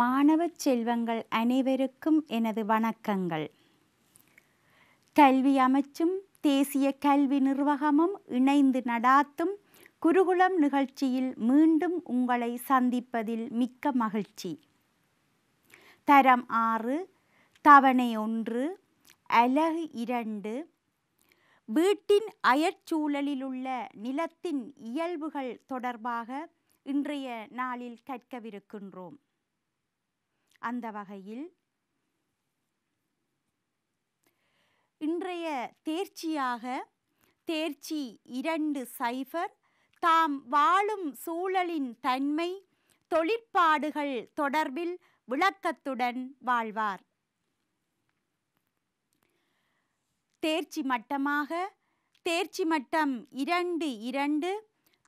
மாணவ செல்வங்கள் அனைவருக்கும் எனது வணக்கங்கள் கல்வி அமைச்சும் தேசிய கல்வி நிர்வாகமும் இணைந்து நடாத்தும் குருகுலம் நிகழ்ச்சியில் மீண்டும் உங்களை சந்திப்பதில் மிக்க மகிழ்ச்சி தரம் ஆறு தவணை ஒன்று அலகு இரண்டு வீட்டின் அயற்சூழலிலுள்ள நிலத்தின் இயல்புகள் தொடர்பாக இன்றைய நாளில் கற்கவிருக்கின்றோம் அந்த வகையில் இன்றைய தேர்ச்சியாக தேர்ச்சி இரண்டு சைபர் தாம் வாழும் சூழலின் தன்மை தொழிற்பாடுகள் தொடர்பில் விளக்கத்துடன் வாழ்வார் தேர்ச்சி மட்டமாக தேர்ச்சி மட்டம் இரண்டு இரண்டு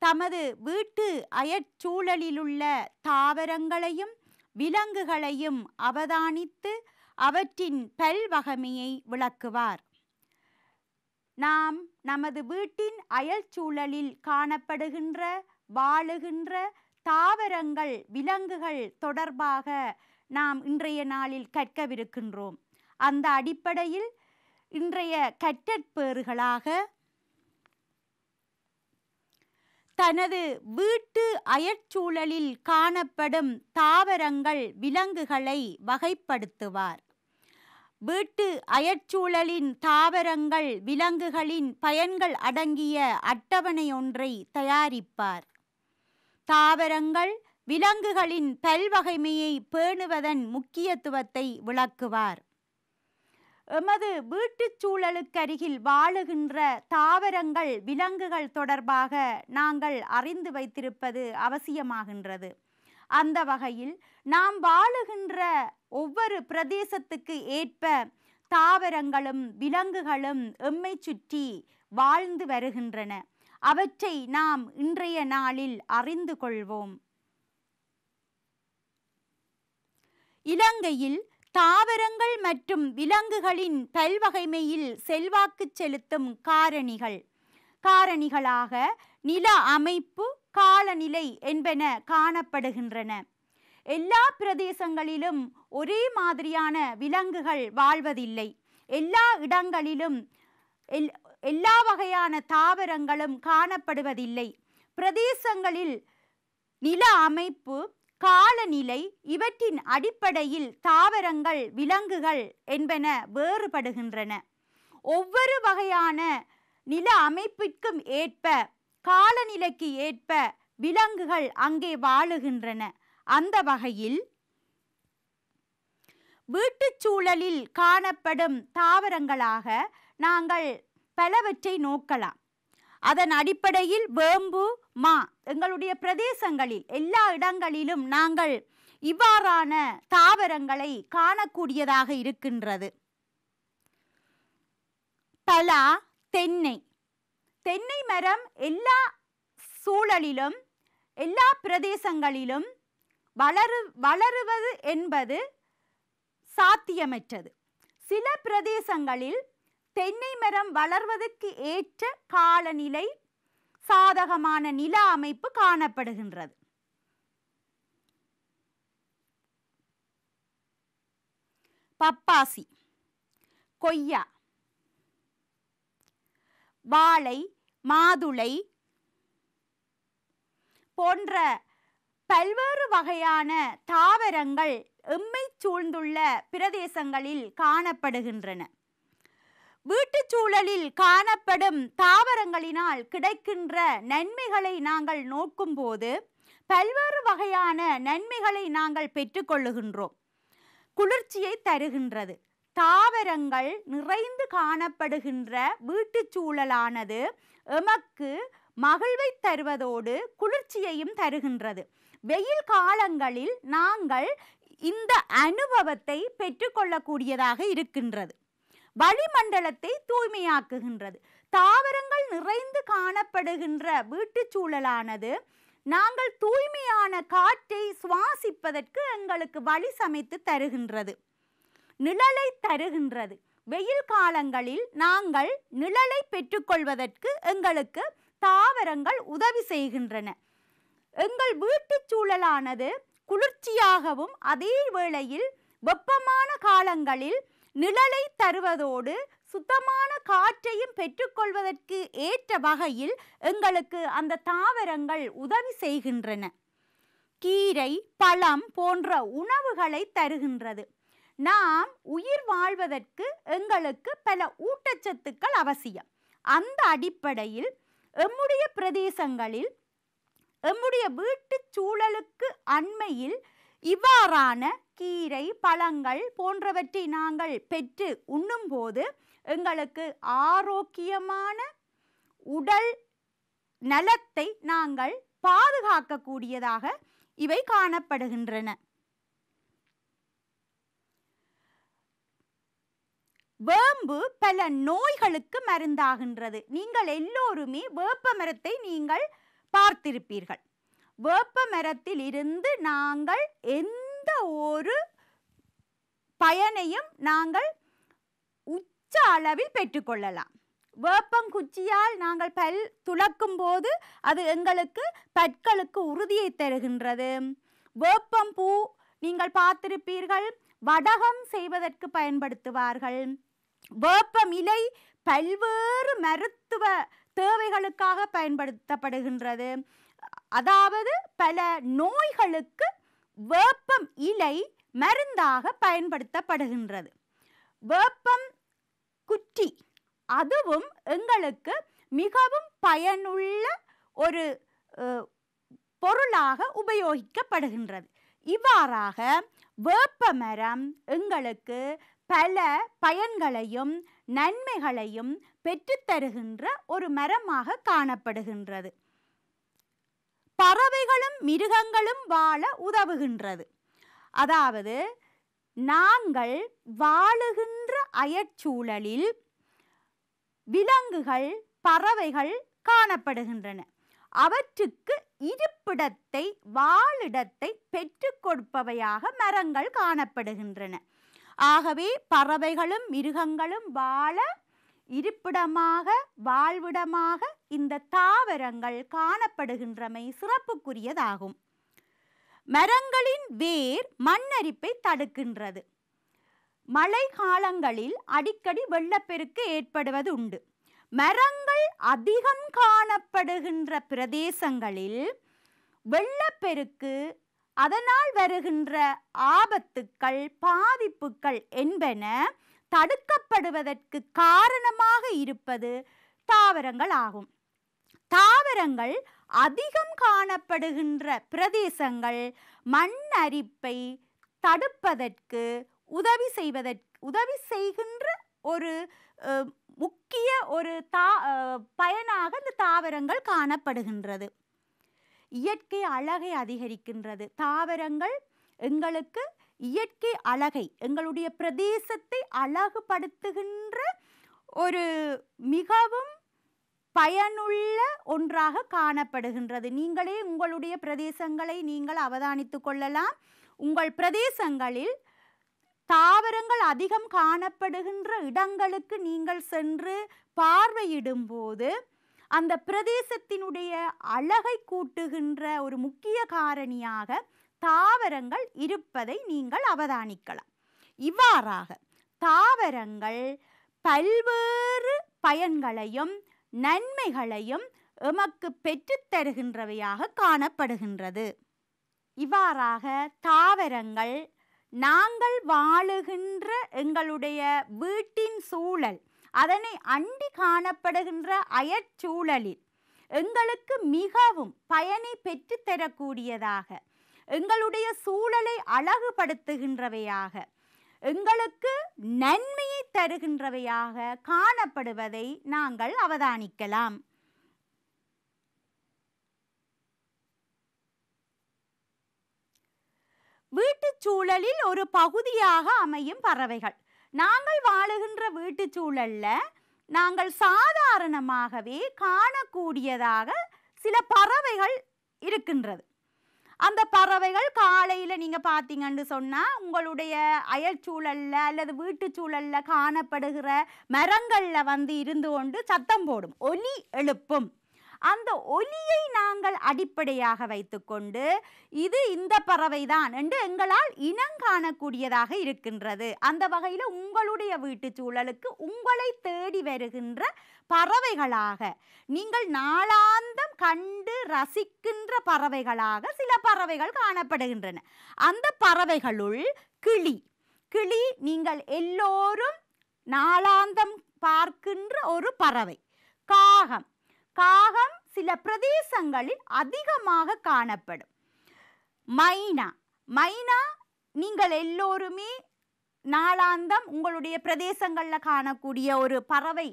தமது வீட்டு அயற்சூழலிலுள்ள தாவரங்களையும் விலங்குகளையும் அவதானித்து அவற்றின் பல்வகமையை விளக்குவார் நாம் நமது வீட்டின் அயல் சூழலில் காணப்படுகின்ற வாழுகின்ற தாவரங்கள் விலங்குகள் தொடர்பாக நாம் இன்றைய நாளில் கற்கவிருக்கின்றோம் அந்த அடிப்படையில் இன்றைய கற்றற்பேறுகளாக தனது வீட்டு அயற்சூழலில் காணப்படும் தாவரங்கள் விலங்குகளை வகைப்படுத்துவார் வீட்டு அயற்சூழலின் தாவரங்கள் விலங்குகளின் பயன்கள் அடங்கிய அட்டவணை ஒன்றை தயாரிப்பார் தாவரங்கள் விலங்குகளின் பல்வகைமையை பேணுவதன் முக்கியத்துவத்தை விளக்குவார் எமது வீட்டுச் சூழலுக்கருகில் வாழுகின்ற தாவரங்கள் விலங்குகள் தொடர்பாக நாங்கள் அறிந்து வைத்திருப்பது அவசியமாகின்றது அந்த வகையில் நாம் வாழுகின்ற ஒவ்வொரு பிரதேசத்துக்கு ஏற்ப தாவரங்களும் விலங்குகளும் எம்மை சுற்றி வாழ்ந்து வருகின்றன அவற்றை நாம் இன்றைய நாளில் அறிந்து கொள்வோம் இலங்கையில் தாவரங்கள் மற்றும் விலங்குகளின் பல்வகைமையில் செல்வாக்கு செலுத்தும் காரணிகள் காரணிகளாக நில அமைப்பு காலநிலை என்பன காணப்படுகின்றன எல்லா பிரதேசங்களிலும் ஒரே மாதிரியான விலங்குகள் வாழ்வதில்லை எல்லா இடங்களிலும் எல்லா வகையான தாவரங்களும் காணப்படுவதில்லை பிரதேசங்களில் நில அமைப்பு காலநிலை இவற்றின் அடிப்படையில் தாவரங்கள் விலங்குகள் என்பன வேறுபடுகின்றன ஒவ்வொரு வகையான நில அமைப்பிற்கும் ஏற்ப காலநிலைக்கு ஏற்ப விலங்குகள் அங்கே வாழுகின்றன அந்த வகையில் வீட்டுச்சூழலில் காணப்படும் தாவரங்களாக நாங்கள் பலவற்றை நோக்கலாம் அதன் அடிப்படையில் வேம்பு மா எங்களுடைய பிரதேசங்களில் எல்லா இடங்களிலும் நாங்கள் இவ்வாறான தாவரங்களை காணக்கூடியதாக இருக்கின்றது பலா தென்னை தென்னை மரம் எல்லா சூழலிலும் எல்லா பிரதேசங்களிலும் வளரு வளருவது என்பது சாத்தியமற்றது சில பிரதேசங்களில் தென்னை மரம் வளர்வதற்கு ஏற்ற காலநிலை சாதகமான நில அமைப்பு காணப்படுகின்றது பப்பாசி கொய்யா வாழை மாதுளை போன்ற பல்வேறு வகையான தாவரங்கள் எம்மை சூழ்ந்துள்ள பிரதேசங்களில் காணப்படுகின்றன வீட்டுச் சூழலில் காணப்படும் தாவரங்களினால் கிடைக்கின்ற நன்மைகளை நாங்கள் நோக்கும்போது பல்வேறு வகையான நன்மைகளை நாங்கள் பெற்றுக்கொள்ளுகின்றோம் குளிர்ச்சியை தருகின்றது தாவரங்கள் நிறைந்து காணப்படுகின்ற வீட்டுச் சூழலானது எமக்கு மகிழ்வை தருவதோடு குளிர்ச்சியையும் தருகின்றது வெயில் காலங்களில் நாங்கள் இந்த அனுபவத்தை பெற்றுக்கொள்ளக்கூடியதாக இருக்கின்றது வளிமண்டலத்தை தூய்மையாக்குகின்றது தாவரங்கள் நிறைந்து காணப்படுகின்ற வீட்டுச்சூழலானது நாங்கள் தூய்மையான காற்றை சுவாசிப்பதற்கு எங்களுக்கு வழி சமைத்து தருகின்றது நிழலை தருகின்றது வெயில் காலங்களில் நாங்கள் நிழலை பெற்றுக்கொள்வதற்கு எங்களுக்கு தாவரங்கள் உதவி செய்கின்றன எங்கள் வீட்டுச் சூழலானது குளிர்ச்சியாகவும் அதே வேளையில் வெப்பமான காலங்களில் நிழலை தருவதோடு சுத்தமான காற்றையும் பெற்றுக்கொள்வதற்கு ஏற்ற வகையில் எங்களுக்கு அந்த தாவரங்கள் உதவி செய்கின்றன கீரை பழம் போன்ற உணவுகளை தருகின்றது நாம் உயிர் வாழ்வதற்கு எங்களுக்கு பல ஊட்டச்சத்துக்கள் அவசியம் அந்த அடிப்படையில் எம்முடைய பிரதேசங்களில் எம்முடைய வீட்டு சூழலுக்கு அண்மையில் இவ்வாறான கீரை பழங்கள் போன்றவற்றை நாங்கள் பெற்று உண்ணும்போது எங்களுக்கு ஆரோக்கியமான உடல் நலத்தை நாங்கள் பாதுகாக்கக்கூடியதாக இவை காணப்படுகின்றன வேம்பு பல நோய்களுக்கு மருந்தாகின்றது நீங்கள் எல்லோருமே வேப்ப மரத்தை நீங்கள் பார்த்திருப்பீர்கள் வேப்ப மரத்தில் இருந்து நாங்கள் எந்த எந்த ஒரு பயனையும் நாங்கள் உச்ச அளவில் பெற்றுக்கொள்ளலாம் வேப்பங்குச்சியால் நாங்கள் பல் துளக்கும் போது அது எங்களுக்கு பற்களுக்கு உறுதியை தருகின்றது வேப்பம் பூ நீங்கள் பார்த்திருப்பீர்கள் வடகம் செய்வதற்கு பயன்படுத்துவார்கள் வேப்பம் இலை பல்வேறு மருத்துவ தேவைகளுக்காக பயன்படுத்தப்படுகின்றது அதாவது பல நோய்களுக்கு வேப்பம் இலை மருந்தாக பயன்படுத்தப்படுகின்றது வேப்பம் குட்டி அதுவும் எங்களுக்கு மிகவும் பயனுள்ள ஒரு பொருளாக உபயோகிக்கப்படுகின்றது இவ்வாறாக வேப்ப மரம் எங்களுக்கு பல பயன்களையும் நன்மைகளையும் பெற்றுத்தருகின்ற ஒரு மரமாக காணப்படுகின்றது பறவைகளும் மிருகங்களும் வாழ உதவுகின்றது அதாவது நாங்கள் வாழுகின்ற அயற்சூழலில் விலங்குகள் பறவைகள் காணப்படுகின்றன அவற்றுக்கு இருப்பிடத்தை வாழிடத்தை பெற்றுக் கொடுப்பவையாக மரங்கள் காணப்படுகின்றன ஆகவே பறவைகளும் மிருகங்களும் வாழ இருப்பிடமாக வாழ்விடமாக இந்த தாவரங்கள் காணப்படுகின்றமை சிறப்புக்குரியதாகும் மரங்களின் வேர் மண்ணரிப்பை தடுக்கின்றது மழை காலங்களில் அடிக்கடி வெள்ளப்பெருக்கு ஏற்படுவது உண்டு மரங்கள் அதிகம் காணப்படுகின்ற பிரதேசங்களில் வெள்ளப்பெருக்கு அதனால் வருகின்ற ஆபத்துக்கள் பாதிப்புகள் என்பன தடுக்கப்படுவதற்கு காரணமாக இருப்பது தாவரங்கள் ஆகும் தாவரங்கள் அதிகம் காணப்படுகின்ற பிரதேசங்கள் மண் அரிப்பை தடுப்பதற்கு உதவி செய்வதற்கு உதவி செய்கின்ற ஒரு முக்கிய ஒரு தா பயனாக இந்த தாவரங்கள் காணப்படுகின்றது இயற்கை அழகை அதிகரிக்கின்றது தாவரங்கள் எங்களுக்கு இயற்கை அழகை எங்களுடைய பிரதேசத்தை அழகுபடுத்துகின்ற ஒரு மிகவும் பயனுள்ள ஒன்றாக காணப்படுகின்றது நீங்களே உங்களுடைய பிரதேசங்களை நீங்கள் அவதானித்து கொள்ளலாம் உங்கள் பிரதேசங்களில் தாவரங்கள் அதிகம் காணப்படுகின்ற இடங்களுக்கு நீங்கள் சென்று பார்வையிடும்போது அந்த பிரதேசத்தினுடைய அழகை கூட்டுகின்ற ஒரு முக்கிய காரணியாக தாவரங்கள் இருப்பதை நீங்கள் அவதானிக்கலாம் இவ்வாறாக தாவரங்கள் பல்வேறு பயன்களையும் நன்மைகளையும் எமக்கு பெற்றுத்தருகின்றவையாக காணப்படுகின்றது இவ்வாறாக தாவரங்கள் நாங்கள் வாழுகின்ற எங்களுடைய வீட்டின் சூழல் அதனை அண்டி காணப்படுகின்ற அயற்சூழலில் எங்களுக்கு மிகவும் பயனை பெற்றுத்தரக்கூடியதாக எங்களுடைய சூழலை அழகுபடுத்துகின்றவையாக எங்களுக்கு நன்மையை தருகின்றவையாக காணப்படுவதை நாங்கள் அவதானிக்கலாம் வீட்டுச் சூழலில் ஒரு பகுதியாக அமையும் பறவைகள் நாங்கள் வாழுகின்ற வீட்டுச் சூழலில் நாங்கள் சாதாரணமாகவே காணக்கூடியதாக சில பறவைகள் இருக்கின்றது அந்த பறவைகள் காலையில் நீங்கள் பார்த்தீங்கன்னு சொன்னால் உங்களுடைய அயல் சூழலில் அல்லது வீட்டு சூழலில் காணப்படுகிற மரங்களில் வந்து இருந்து கொண்டு சத்தம் போடும் ஒலி எழுப்பும் அந்த ஒலியை நாங்கள் அடிப்படையாக வைத்துக்கொண்டு இது இந்த பறவைதான் என்று எங்களால் இனம் காணக்கூடியதாக இருக்கின்றது அந்த வகையில் உங்களுடைய வீட்டு சூழலுக்கு உங்களை தேடி வருகின்ற பறவைகளாக நீங்கள் நாளாந்தம் கண்டு ரசிக்கின்ற பறவைகளாக சில பறவைகள் காணப்படுகின்றன அந்த பறவைகளுள் கிளி கிளி நீங்கள் எல்லோரும் நாளாந்தம் பார்க்கின்ற ஒரு பறவை காகம் காகம் சில பிரதேசங்களில் அதிகமாக காணப்படும் மைனா மைனா நீங்கள் எல்லோருமே நாளாந்தம் உங்களுடைய பிரதேசங்களில் காணக்கூடிய ஒரு பறவை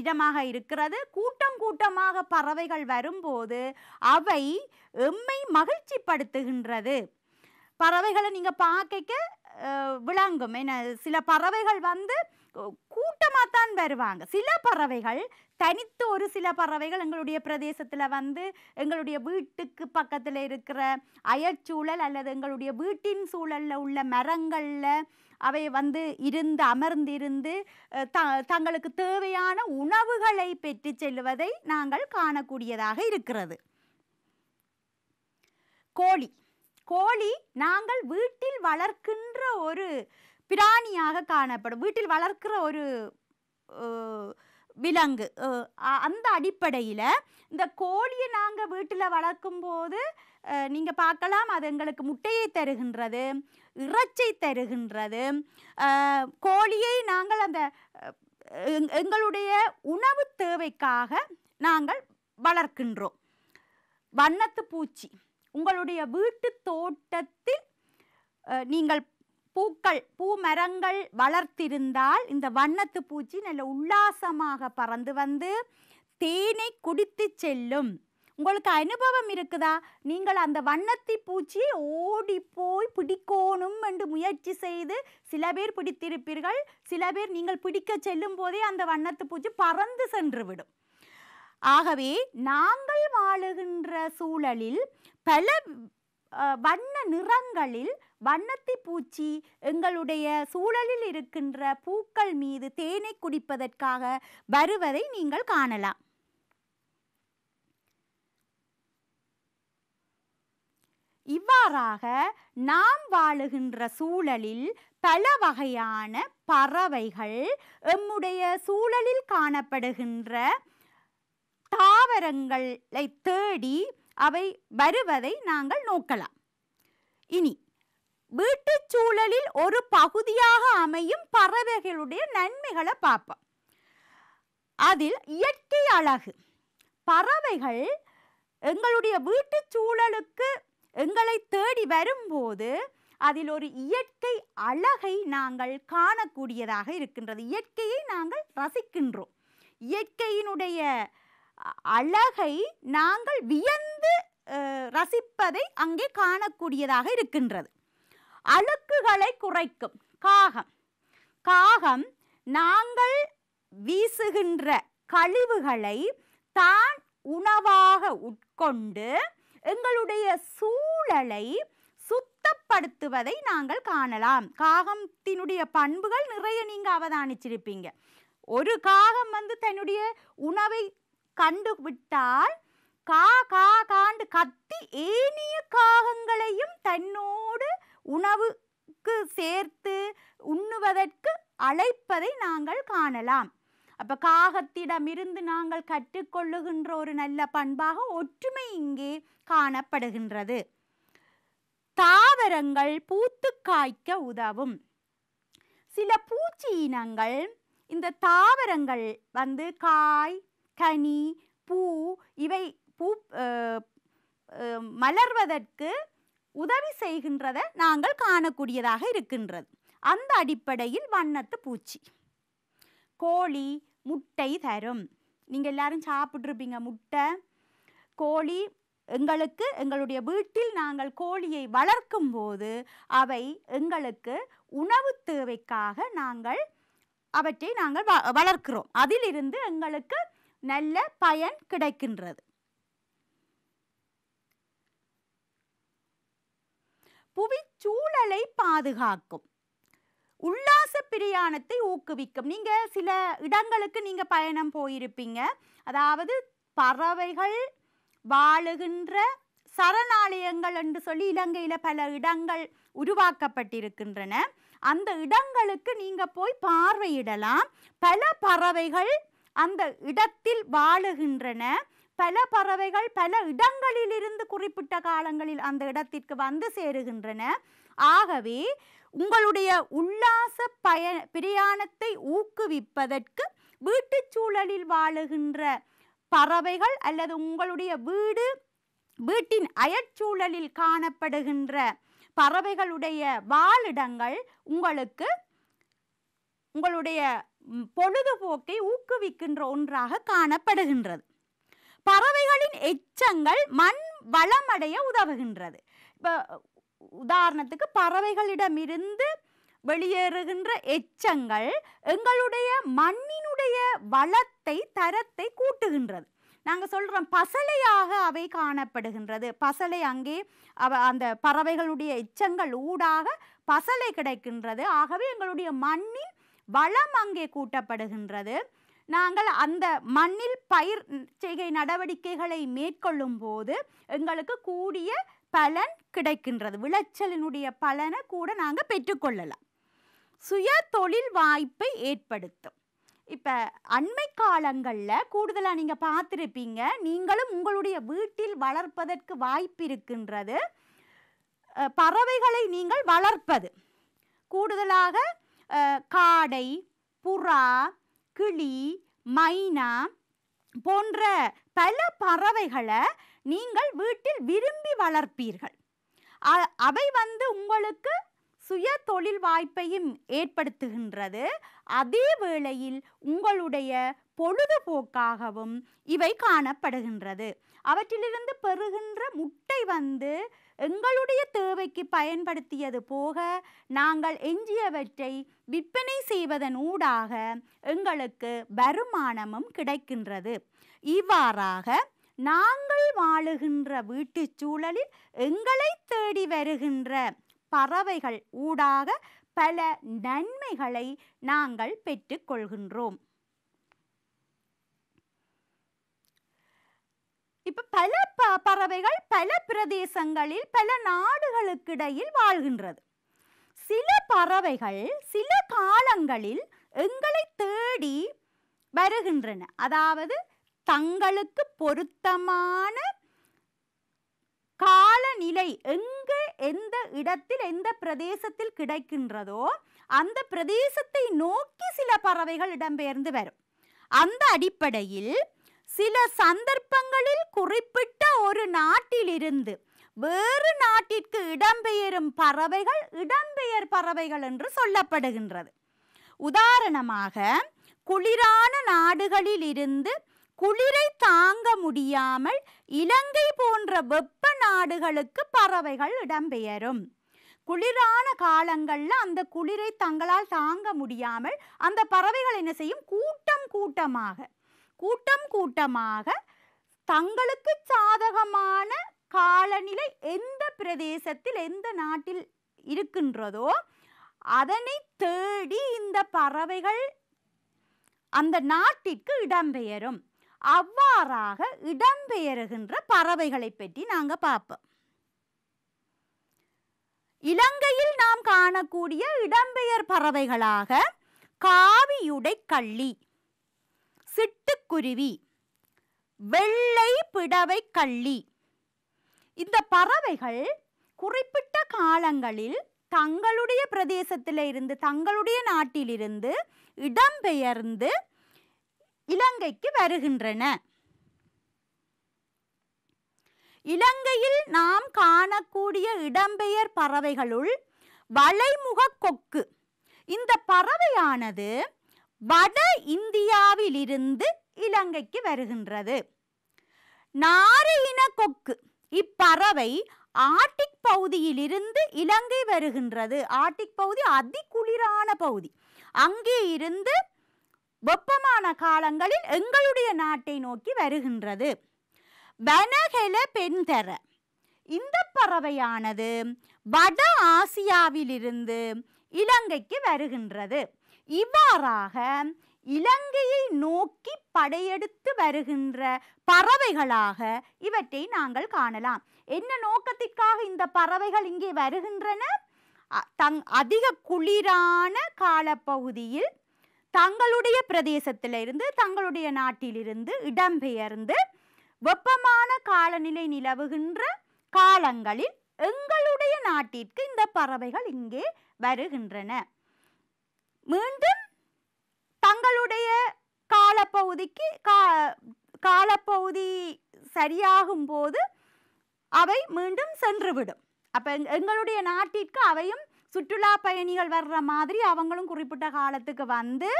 இடமாக இருக்கிறது கூட்டம் கூட்டமாக பறவைகள் வரும்போது அவை எம்மை மகிழ்ச்சிப்படுத்துகின்றது பறவைகளை நீங்கள் பார்க்க விளங்கும் என்ன சில பறவைகள் வந்து கூட்டமாகத்தான் வருவாங்க சில பறவைகள் தனித்து ஒரு சில பறவைகள் எங்களுடைய பிரதேசத்தில் வந்து எங்களுடைய வீட்டுக்கு பக்கத்தில் இருக்கிற அயற்சூழல் அல்லது எங்களுடைய வீட்டின் சூழலில் உள்ள மரங்களில் அவை வந்து இருந்து அமர்ந்திருந்து த தங்களுக்கு தேவையான உணவுகளை பெற்று செல்வதை நாங்கள் காணக்கூடியதாக இருக்கிறது கோழி கோழி நாங்கள் வீட்டில் வளர்க்கின்ற ஒரு பிராணியாக காணப்படும் வீட்டில் வளர்க்கிற ஒரு விலங்கு அந்த அடிப்படையில் இந்த கோழியை நாங்கள் வீட்டில் வளர்க்கும் போது நீங்கள் பார்க்கலாம் அது எங்களுக்கு முட்டையை தருகின்றது இறைச்சை தருகின்றது கோழியை நாங்கள் அந்த எங்களுடைய உணவு தேவைக்காக நாங்கள் வளர்க்கின்றோம் வண்ணத்து பூச்சி உங்களுடைய வீட்டு தோட்டத்தில் நீங்கள் பூக்கள் பூ மரங்கள் வளர்த்திருந்தால் இந்த வண்ணத்து பூச்சி நல்ல உல்லாசமாக பறந்து வந்து தேனை குடித்து செல்லும் உங்களுக்கு அனுபவம் இருக்குதா நீங்கள் அந்த வண்ணத்தி பூச்சி ஓடி போய் பிடிக்கணும் என்று முயற்சி செய்து சில பேர் பிடித்திருப்பீர்கள் சில பேர் நீங்கள் பிடிக்க செல்லும் போதே அந்த வண்ணத்து பூச்சி பறந்து சென்றுவிடும் ஆகவே நாங்கள் வாழுகின்ற சூழலில் பல வண்ண நிறங்களில் வண்ணத்தி பூச்சி எங்களுடைய சூழலில் இருக்கின்ற பூக்கள் மீது தேனை குடிப்பதற்காக வருவதை நீங்கள் காணலாம் இவ்வாறாக நாம் வாழுகின்ற சூழலில் பல வகையான பறவைகள் எம்முடைய சூழலில் காணப்படுகின்ற தாவரங்களை தேடி அவை வருவதை நாங்கள் நோக்கலாம் இனி வீட்டுச் சூழலில் ஒரு பகுதியாக அமையும் பறவைகளுடைய நன்மைகளை பார்ப்போம் அதில் இயற்கை அழகு பறவைகள் எங்களுடைய வீட்டுச் சூழலுக்கு எங்களை தேடி வரும்போது அதில் ஒரு இயற்கை அழகை நாங்கள் காணக்கூடியதாக இருக்கின்றது இயற்கையை நாங்கள் ரசிக்கின்றோம் இயற்கையினுடைய அழகை நாங்கள் வியந்து ரசிப்பதை அங்கே காணக்கூடியதாக இருக்கின்றது அழுக்குகளை குறைக்கும் காகம் காகம் நாங்கள் வீசுகின்ற கழிவுகளை தான் உணவாக உட்கொண்டு எங்களுடைய சூழலை சுத்தப்படுத்துவதை நாங்கள் காணலாம் காகத்தினுடைய பண்புகள் நிறைய நீங்கள் அவதானிச்சிருப்பீங்க ஒரு காகம் வந்து தன்னுடைய உணவை கண்டுவிட்டால் கா கா காண்டு கத்தி ஏனிய காகங்களையும் தன்னோடு உணவுக்கு சேர்த்து உண்ணுவதற்கு அழைப்பதை நாங்கள் காணலாம் அப்போ காகத்திடமிருந்து நாங்கள் கற்றுக்கொள்ளுகின்ற ஒரு நல்ல பண்பாக ஒற்றுமை இங்கே காணப்படுகின்றது தாவரங்கள் பூத்து காய்க்க உதவும் சில பூச்சி இனங்கள் இந்த தாவரங்கள் வந்து காய் கனி பூ இவை பூ மலர்வதற்கு உதவி செய்கின்றதை நாங்கள் காணக்கூடியதாக இருக்கின்றது அந்த அடிப்படையில் வண்ணத்து பூச்சி கோழி முட்டை தரும் நீங்கள் எல்லாரும் சாப்பிட்ருப்பீங்க முட்டை கோழி எங்களுக்கு எங்களுடைய வீட்டில் நாங்கள் கோழியை வளர்க்கும் போது அவை எங்களுக்கு உணவு தேவைக்காக நாங்கள் அவற்றை நாங்கள் வளர்க்கிறோம் அதிலிருந்து எங்களுக்கு நல்ல பயன் கிடைக்கின்றது சூழலை பாதுகாக்கும் உல்லாச பிரயாணத்தை ஊக்குவிக்கும் நீங்கள் சில இடங்களுக்கு நீங்கள் பயணம் போயிருப்பீங்க அதாவது பறவைகள் வாழுகின்ற சரணாலயங்கள் என்று சொல்லி இலங்கையில் பல இடங்கள் உருவாக்கப்பட்டிருக்கின்றன அந்த இடங்களுக்கு நீங்கள் போய் பார்வையிடலாம் பல பறவைகள் அந்த இடத்தில் வாழுகின்றன பல பறவைகள் பல இடங்களிலிருந்து குறிப்பிட்ட காலங்களில் அந்த இடத்திற்கு வந்து சேருகின்றன ஆகவே உங்களுடைய உல்லாச பய பிரயாணத்தை ஊக்குவிப்பதற்கு வீட்டுச் சூழலில் வாழுகின்ற பறவைகள் அல்லது உங்களுடைய வீடு வீட்டின் அயற்சூழலில் காணப்படுகின்ற பறவைகளுடைய வாழிடங்கள் உங்களுக்கு உங்களுடைய பொழுதுபோக்கை ஊக்குவிக்கின்ற ஒன்றாக காணப்படுகின்றது பறவைகளின் எச்சங்கள் மண் வளமடைய உதவுகின்றது இப்போ உதாரணத்துக்கு பறவைகளிடமிருந்து வெளியேறுகின்ற எச்சங்கள் எங்களுடைய மண்ணினுடைய வளத்தை தரத்தை கூட்டுகின்றது நாங்கள் சொல்கிறோம் பசலையாக அவை காணப்படுகின்றது பசலை அங்கே அவ அந்த பறவைகளுடைய எச்சங்கள் ஊடாக பசலை கிடைக்கின்றது ஆகவே எங்களுடைய மண்ணின் வளம் அங்கே கூட்டப்படுகின்றது நாங்கள் அந்த மண்ணில் பயிர் செய்கை நடவடிக்கைகளை மேற்கொள்ளும் போது எங்களுக்கு கூடிய பலன் கிடைக்கின்றது விளைச்சலினுடைய பலனை கூட நாங்கள் பெற்றுக்கொள்ளலாம் சுய தொழில் வாய்ப்பை ஏற்படுத்தும் இப்போ அண்மை காலங்களில் கூடுதலாக நீங்கள் பார்த்துருப்பீங்க நீங்களும் உங்களுடைய வீட்டில் வளர்ப்பதற்கு வாய்ப்பு இருக்கின்றது பறவைகளை நீங்கள் வளர்ப்பது கூடுதலாக காடை புறா கிளி மைனா போன்ற பல பறவைகளை நீங்கள் வீட்டில் விரும்பி வளர்ப்பீர்கள் அவை வந்து உங்களுக்கு சுய தொழில் வாய்ப்பையும் ஏற்படுத்துகின்றது அதே வேளையில் உங்களுடைய பொழுதுபோக்காகவும் இவை காணப்படுகின்றது அவற்றிலிருந்து பெறுகின்ற முட்டை வந்து எங்களுடைய தேவைக்கு பயன்படுத்தியது போக நாங்கள் எஞ்சியவற்றை விற்பனை செய்வதன் ஊடாக எங்களுக்கு வருமானமும் கிடைக்கின்றது இவ்வாறாக நாங்கள் வாழுகின்ற வீட்டு சூழலில் எங்களை தேடி வருகின்ற பறவைகள் ஊடாக பல நன்மைகளை நாங்கள் பெற்றுக்கொள்கின்றோம் இப்போ பல ப பறவைகள் பல பிரதேசங்களில் பல நாடுகளுக்கிடையில் வாழ்கின்றது சில பறவைகள் சில காலங்களில் எங்களை தேடி வருகின்றன அதாவது தங்களுக்கு பொருத்தமான காலநிலை எங்கே எந்த இடத்தில் எந்த பிரதேசத்தில் கிடைக்கின்றதோ அந்த பிரதேசத்தை நோக்கி சில பறவைகள் இடம்பெயர்ந்து வரும் அந்த அடிப்படையில் சில சந்தர்ப்பங்களில் குறிப்பிட்ட ஒரு நாட்டிலிருந்து வேறு நாட்டிற்கு இடம்பெயரும் பறவைகள் இடம்பெயர் பறவைகள் என்று சொல்லப்படுகின்றது உதாரணமாக குளிரான நாடுகளில் இருந்து குளிரை தாங்க முடியாமல் இலங்கை போன்ற வெப்ப நாடுகளுக்கு பறவைகள் இடம்பெயரும் குளிரான காலங்களில் அந்த குளிரை தங்களால் தாங்க முடியாமல் அந்த பறவைகள் என்ன செய்யும் கூட்டம் கூட்டமாக கூட்டம் கூட்டமாக தங்களுக்கு சாதகமான காலநிலை எந்த பிரதேசத்தில் எந்த நாட்டில் இருக்கின்றதோ அதனை தேடி இந்த பறவைகள் அந்த நாட்டிற்கு இடம்பெயரும் அவ்வாறாக இடம்பெயருகின்ற பறவைகளை பற்றி நாங்கள் பார்ப்போம் இலங்கையில் நாம் காணக்கூடிய இடம்பெயர் பறவைகளாக காவியுடை கள்ளி சிட்டுக்குருவி வெள்ளை பிடவை கள்ளி இந்த பறவைகள் குறிப்பிட்ட காலங்களில் தங்களுடைய பிரதேசத்தில் இருந்து தங்களுடைய நாட்டிலிருந்து இடம்பெயர்ந்து இலங்கைக்கு வருகின்றன இலங்கையில் நாம் காணக்கூடிய இடம்பெயர் பறவைகளுள் வளைமுக கொக்கு இந்த பறவையானது வட இந்தியாவிலிருந்து இலங்கைக்கு வருகின்றது நாரையின இன கொக்கு இப்பறவை ஆர்டிக் பகுதியிலிருந்து இலங்கை வருகின்றது ஆர்டிக் பகுதி அதி குளிரான பகுதி அங்கே இருந்து வெப்பமான காலங்களில் எங்களுடைய நாட்டை நோக்கி வருகின்றது வனகல பெண்தர இந்த பறவையானது வட ஆசியாவிலிருந்து இலங்கைக்கு வருகின்றது இவ்வாறாக இலங்கையை நோக்கி படையெடுத்து வருகின்ற பறவைகளாக இவற்றை நாங்கள் காணலாம் என்ன நோக்கத்திற்காக இந்த பறவைகள் இங்கே வருகின்றன தங் அதிக குளிரான காலப்பகுதியில் தங்களுடைய பிரதேசத்திலிருந்து தங்களுடைய நாட்டிலிருந்து இடம்பெயர்ந்து வெப்பமான காலநிலை நிலவுகின்ற காலங்களில் எங்களுடைய நாட்டிற்கு இந்த பறவைகள் இங்கே வருகின்றன மீண்டும் தங்களுடைய காலப்பகுதிக்கு கா காலப்பகுதி சரியாகும் போது அவை மீண்டும் சென்றுவிடும் அப்போ எங்களுடைய நாட்டிற்கு அவையும் சுற்றுலா பயணிகள் வர்ற மாதிரி அவங்களும் குறிப்பிட்ட காலத்துக்கு வந்து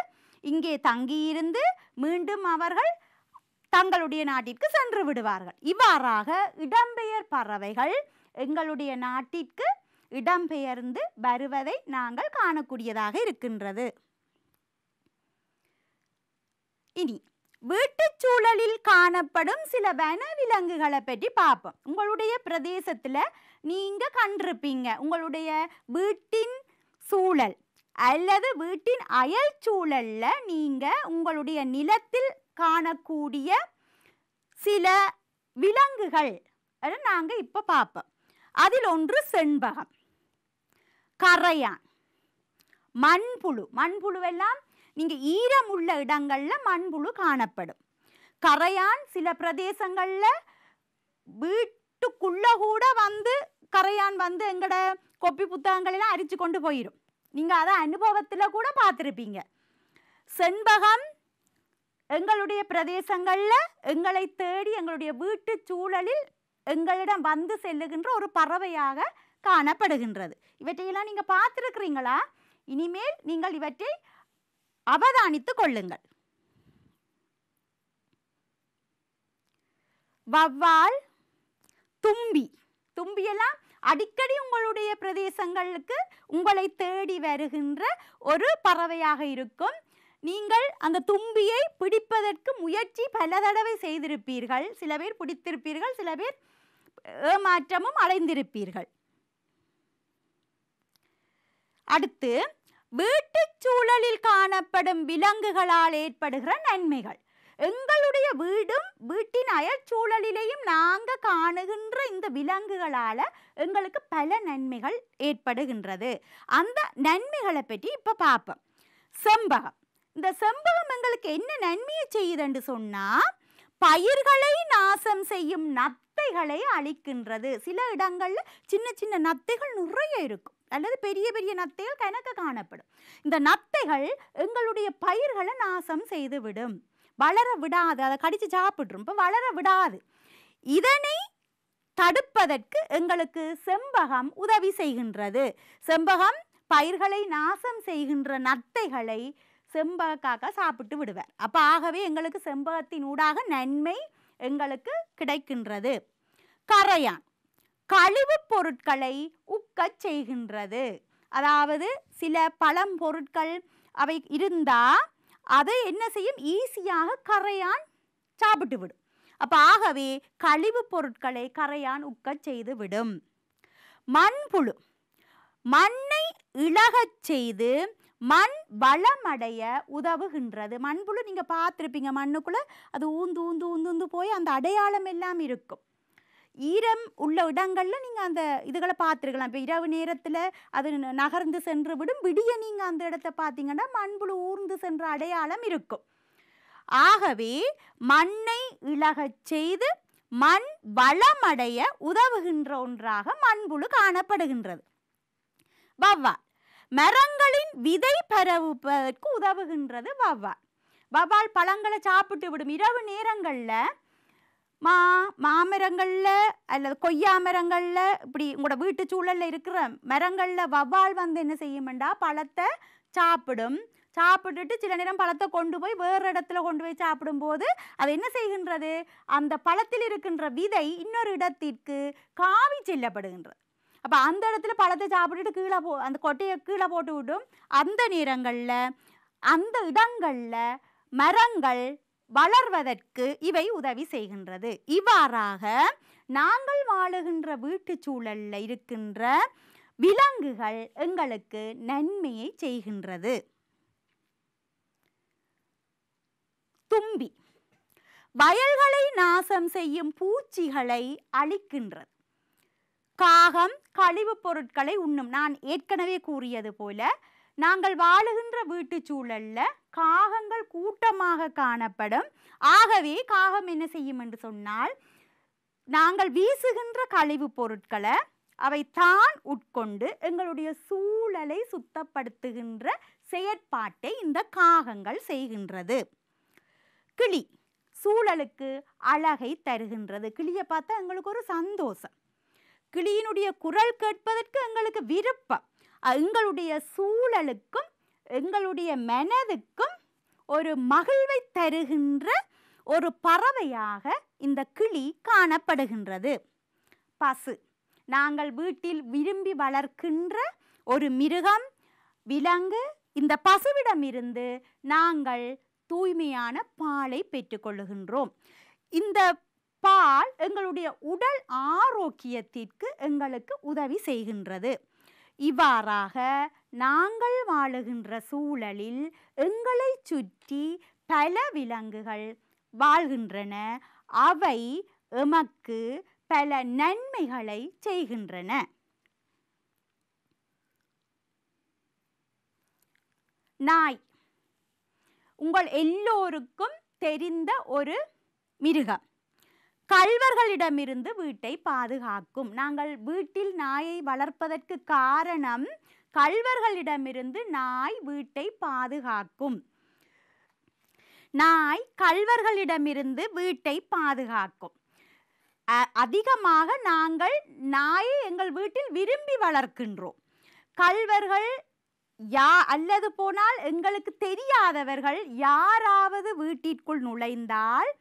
இங்கே தங்கியிருந்து மீண்டும் அவர்கள் தங்களுடைய நாட்டிற்கு சென்று விடுவார்கள் இவ்வாறாக இடம்பெயர் பறவைகள் எங்களுடைய நாட்டிற்கு இடம்பெயர்ந்து வருவதை நாங்கள் காணக்கூடியதாக இருக்கின்றது இனி வீட்டுச் சூழலில் காணப்படும் சில வனவிலங்குகளை பற்றி பார்ப்போம் உங்களுடைய பிரதேசத்தில் நீங்கள் கண்டிருப்பீங்க உங்களுடைய வீட்டின் சூழல் அல்லது வீட்டின் அயல் சூழலில் நீங்கள் உங்களுடைய நிலத்தில் காணக்கூடிய சில விலங்குகள் நாங்கள் இப்போ பார்ப்போம் அதில் ஒன்று செண்பகம் கரையான் மண்புழு மண்புழுவெல்லாம் நீங்கள் ஈரமுள்ள இடங்களில் மண்புழு காணப்படும் கரையான் சில பிரதேசங்களில் வீட்டுக்குள்ளே கூட வந்து கரையான் வந்து எங்களோட கொப்பி புத்தகங்களெல்லாம் அரித்து கொண்டு போயிடும் நீங்கள் அதை அனுபவத்தில் கூட பார்த்துருப்பீங்க செண்பகம் எங்களுடைய பிரதேசங்களில் எங்களை தேடி எங்களுடைய வீட்டு சூழலில் எங்களிடம் வந்து செல்லுகின்ற ஒரு பறவையாக காணப்படுகின்றது இவற்றையெல்லாம் நீங்கள் பார்த்துருக்குறீங்களா இனிமேல் நீங்கள் இவற்றை அவதானித்து கொள்ளுங்கள் வவ்வால் தும்பி தும்பியெல்லாம் அடிக்கடி உங்களுடைய பிரதேசங்களுக்கு உங்களை தேடி வருகின்ற ஒரு பறவையாக இருக்கும் நீங்கள் அந்த தும்பியை பிடிப்பதற்கு முயற்சி பல தடவை செய்திருப்பீர்கள் சில பேர் பிடித்திருப்பீர்கள் சில பேர் ஏமாற்றமும் அடைந்திருப்பீர்கள் அடுத்து வீட்டு சூழலில் காணப்படும் விலங்குகளால் ஏற்படுகிற நன்மைகள் எங்களுடைய வீடும் வீட்டின் அயற்சூழலிலேயும் நாங்கள் காணுகின்ற இந்த விலங்குகளால் எங்களுக்கு பல நன்மைகள் ஏற்படுகின்றது அந்த நன்மைகளை பற்றி இப்போ பார்ப்போம் செம்பகம் இந்த செம்பகம் எங்களுக்கு என்ன நன்மையை செய்யுதுன்னு சொன்னால் பயிர்களை நாசம் செய்யும் நத்தைகளை அழிக்கின்றது சில இடங்களில் சின்ன சின்ன நத்தைகள் நிறைய இருக்கும் அல்லது பெரிய பெரிய நத்தைகள் கணக்க காணப்படும் இந்த நத்தைகள் எங்களுடைய பயிர்களை நாசம் செய்துவிடும் வளர விடாது அதை கடித்து சாப்பிட்ரும் வளர விடாது இதனை தடுப்பதற்கு எங்களுக்கு செம்பகம் உதவி செய்கின்றது செம்பகம் பயிர்களை நாசம் செய்கின்ற நத்தைகளை செம்பகக்காக சாப்பிட்டு விடுவார் அப்போ ஆகவே எங்களுக்கு செம்பகத்தின் ஊடாக நன்மை எங்களுக்கு கிடைக்கின்றது கரையான் கழிவுப் பொருட்களை உக்கச் செய்கின்றது அதாவது சில பழம் பொருட்கள் அவை இருந்தால் அதை என்ன செய்யும் ஈஸியாக கரையான் சாப்பிட்டு விடும் அப்போ ஆகவே கழிவுப் பொருட்களை கரையான் உக்கச் செய்து விடும் மண்புழு மண்ணை இழகச் செய்து மண் வளமடைய உதவுகின்றது மண்புழு நீங்கள் பார்த்துருப்பீங்க மண்ணுக்குள்ளே அது ஊந்து ஊந்து ஊந்து ஊந்து போய் அந்த அடையாளம் எல்லாம் இருக்கும் ஈரம் உள்ள இடங்களில் நீங்கள் அந்த இதுகளை பார்த்துருக்கலாம் இப்போ இரவு நேரத்தில் அது நகர்ந்து சென்று விடும் விடிய நீங்கள் அந்த இடத்த பார்த்தீங்கன்னா மண்புழு ஊர்ந்து சென்ற அடையாளம் இருக்கும் ஆகவே மண்ணை இழகச் செய்து மண் வளமடைய உதவுகின்ற ஒன்றாக மண்புழு காணப்படுகின்றது வவ்வா மரங்களின் விதை பரவுவதற்கு உதவுகின்றது வவ்வால் வவ்வால் பழங்களை சாப்பிட்டு விடும் இரவு நேரங்களில் மா மாமரங்களில் அல்லது கொய்யா மரங்களில் இப்படி உங்களோட வீட்டு சூழலில் இருக்கிற மரங்களில் வவ்வால் வந்து என்ன செய்யுமெண்டா பழத்தை சாப்பிடும் சாப்பிட்டுட்டு சில நேரம் பழத்தை கொண்டு போய் வேறு இடத்துல கொண்டு போய் சாப்பிடும்போது அது என்ன செய்கின்றது அந்த பழத்தில் இருக்கின்ற விதை இன்னொரு இடத்திற்கு காவி செல்லப்படுகின்றது அப்போ அந்த இடத்துல பழத்தை சாப்பிட்டுட்டு கீழே போ அந்த கொட்டையை கீழே போட்டு விடும் அந்த நேரங்களில் அந்த இடங்களில் மரங்கள் வளர்வதற்கு இவை உதவி செய்கின்றது இவ்வாறாக நாங்கள் வாழுகின்ற வீட்டு சூழலில் இருக்கின்ற விலங்குகள் எங்களுக்கு நன்மையை செய்கின்றது தும்பி வயல்களை நாசம் செய்யும் பூச்சிகளை அழிக்கின்றது காகம் கழிவுப் பொருட்களை உண்ணும் நான் ஏற்கனவே கூறியது போல நாங்கள் வாழுகின்ற வீட்டு சூழல்ல காகங்கள் கூட்டமாக காணப்படும் ஆகவே காகம் என்ன செய்யும் என்று சொன்னால் நாங்கள் வீசுகின்ற கழிவு பொருட்களை அவை தான் உட்கொண்டு எங்களுடைய சூழலை சுத்தப்படுத்துகின்ற செயற்பாட்டை இந்த காகங்கள் செய்கின்றது கிளி சூழலுக்கு அழகை தருகின்றது கிளியை பார்த்தா எங்களுக்கு ஒரு சந்தோஷம் கிளியினுடைய குரல் கேட்பதற்கு எங்களுக்கு விருப்பம் எங்களுடைய சூழலுக்கும் எங்களுடைய மனதுக்கும் ஒரு மகிழ்வை தருகின்ற ஒரு பறவையாக இந்த கிளி காணப்படுகின்றது பசு நாங்கள் வீட்டில் விரும்பி வளர்க்கின்ற ஒரு மிருகம் விலங்கு இந்த பசுவிடமிருந்து நாங்கள் தூய்மையான பாலை பெற்றுக்கொள்ளுகின்றோம் இந்த பால் எங்களுடைய உடல் ஆரோக்கியத்திற்கு எங்களுக்கு உதவி செய்கின்றது இவ்வாறாக நாங்கள் வாழுகின்ற சூழலில் எங்களை சுற்றி பல விலங்குகள் வாழ்கின்றன அவை எமக்கு பல நன்மைகளை செய்கின்றன நாய் உங்கள் எல்லோருக்கும் தெரிந்த ஒரு மிருகம் கல்வர்களிடமிருந்து வீட்டை பாதுகாக்கும் நாங்கள் வீட்டில் நாயை வளர்ப்பதற்கு காரணம் கல்வர்களிடமிருந்து நாய் வீட்டை பாதுகாக்கும் நாய் கல்வர்களிடமிருந்து வீட்டை பாதுகாக்கும் அதிகமாக நாங்கள் நாயை எங்கள் வீட்டில் விரும்பி வளர்க்கின்றோம் கல்வர்கள் யா அல்லது போனால் எங்களுக்கு தெரியாதவர்கள் யாராவது வீட்டிற்குள் நுழைந்தால்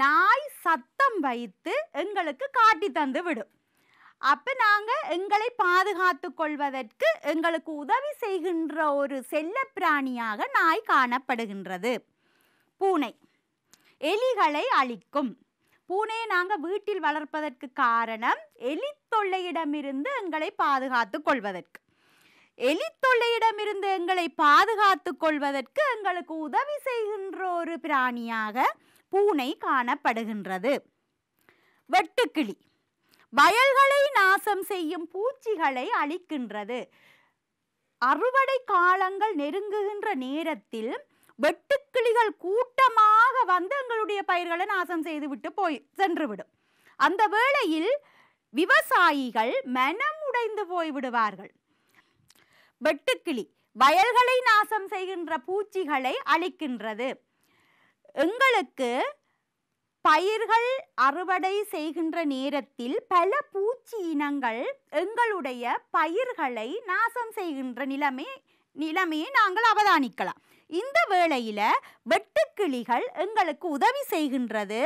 நாய் சத்தம் வைத்து எங்களுக்கு காட்டி தந்து விடும் அப்போ நாங்கள் எங்களை பாதுகாத்து கொள்வதற்கு எங்களுக்கு உதவி செய்கின்ற ஒரு செல்ல பிராணியாக நாய் காணப்படுகின்றது பூனை எலிகளை அழிக்கும் பூனையை நாங்கள் வீட்டில் வளர்ப்பதற்கு காரணம் எலி தொல்லையிடமிருந்து எங்களை பாதுகாத்து கொள்வதற்கு எலி தொல்லையிடமிருந்து எங்களை பாதுகாத்து கொள்வதற்கு எங்களுக்கு உதவி செய்கின்ற ஒரு பிராணியாக பூனை காணப்படுகின்றது வெட்டுக்கிளி வயல்களை நாசம் செய்யும் பூச்சிகளை அழிக்கின்றது அறுவடை காலங்கள் நெருங்குகின்ற நேரத்தில் வெட்டுக்கிளிகள் கூட்டமாக வந்து எங்களுடைய பயிர்களை நாசம் செய்துவிட்டு போய் சென்றுவிடும் அந்த வேளையில் விவசாயிகள் மனம் உடைந்து போய்விடுவார்கள் வெட்டுக்கிளி வயல்களை நாசம் செய்கின்ற பூச்சிகளை அழிக்கின்றது எங்களுக்கு பயிர்கள் அறுவடை செய்கின்ற நேரத்தில் பல பூச்சி இனங்கள் எங்களுடைய பயிர்களை நாசம் செய்கின்ற நிலைமை நிலைமையை நாங்கள் அவதானிக்கலாம் இந்த வேளையில் வெட்டுக்கிளிகள் எங்களுக்கு உதவி செய்கின்றது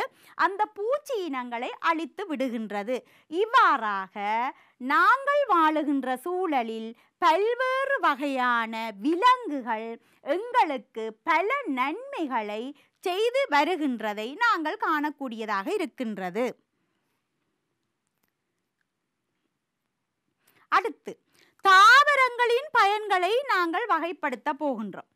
அந்த பூச்சி இனங்களை அழித்து விடுகின்றது இவ்வாறாக நாங்கள் வாழுகின்ற சூழலில் பல்வேறு வகையான விலங்குகள் எங்களுக்கு பல நன்மைகளை செய்து வருகின்றதை நாங்கள் காணக்கூடியதாக இருக்கின்றது அடுத்து தாவரங்களின் பயன்களை நாங்கள் வகைப்படுத்த போகின்றோம்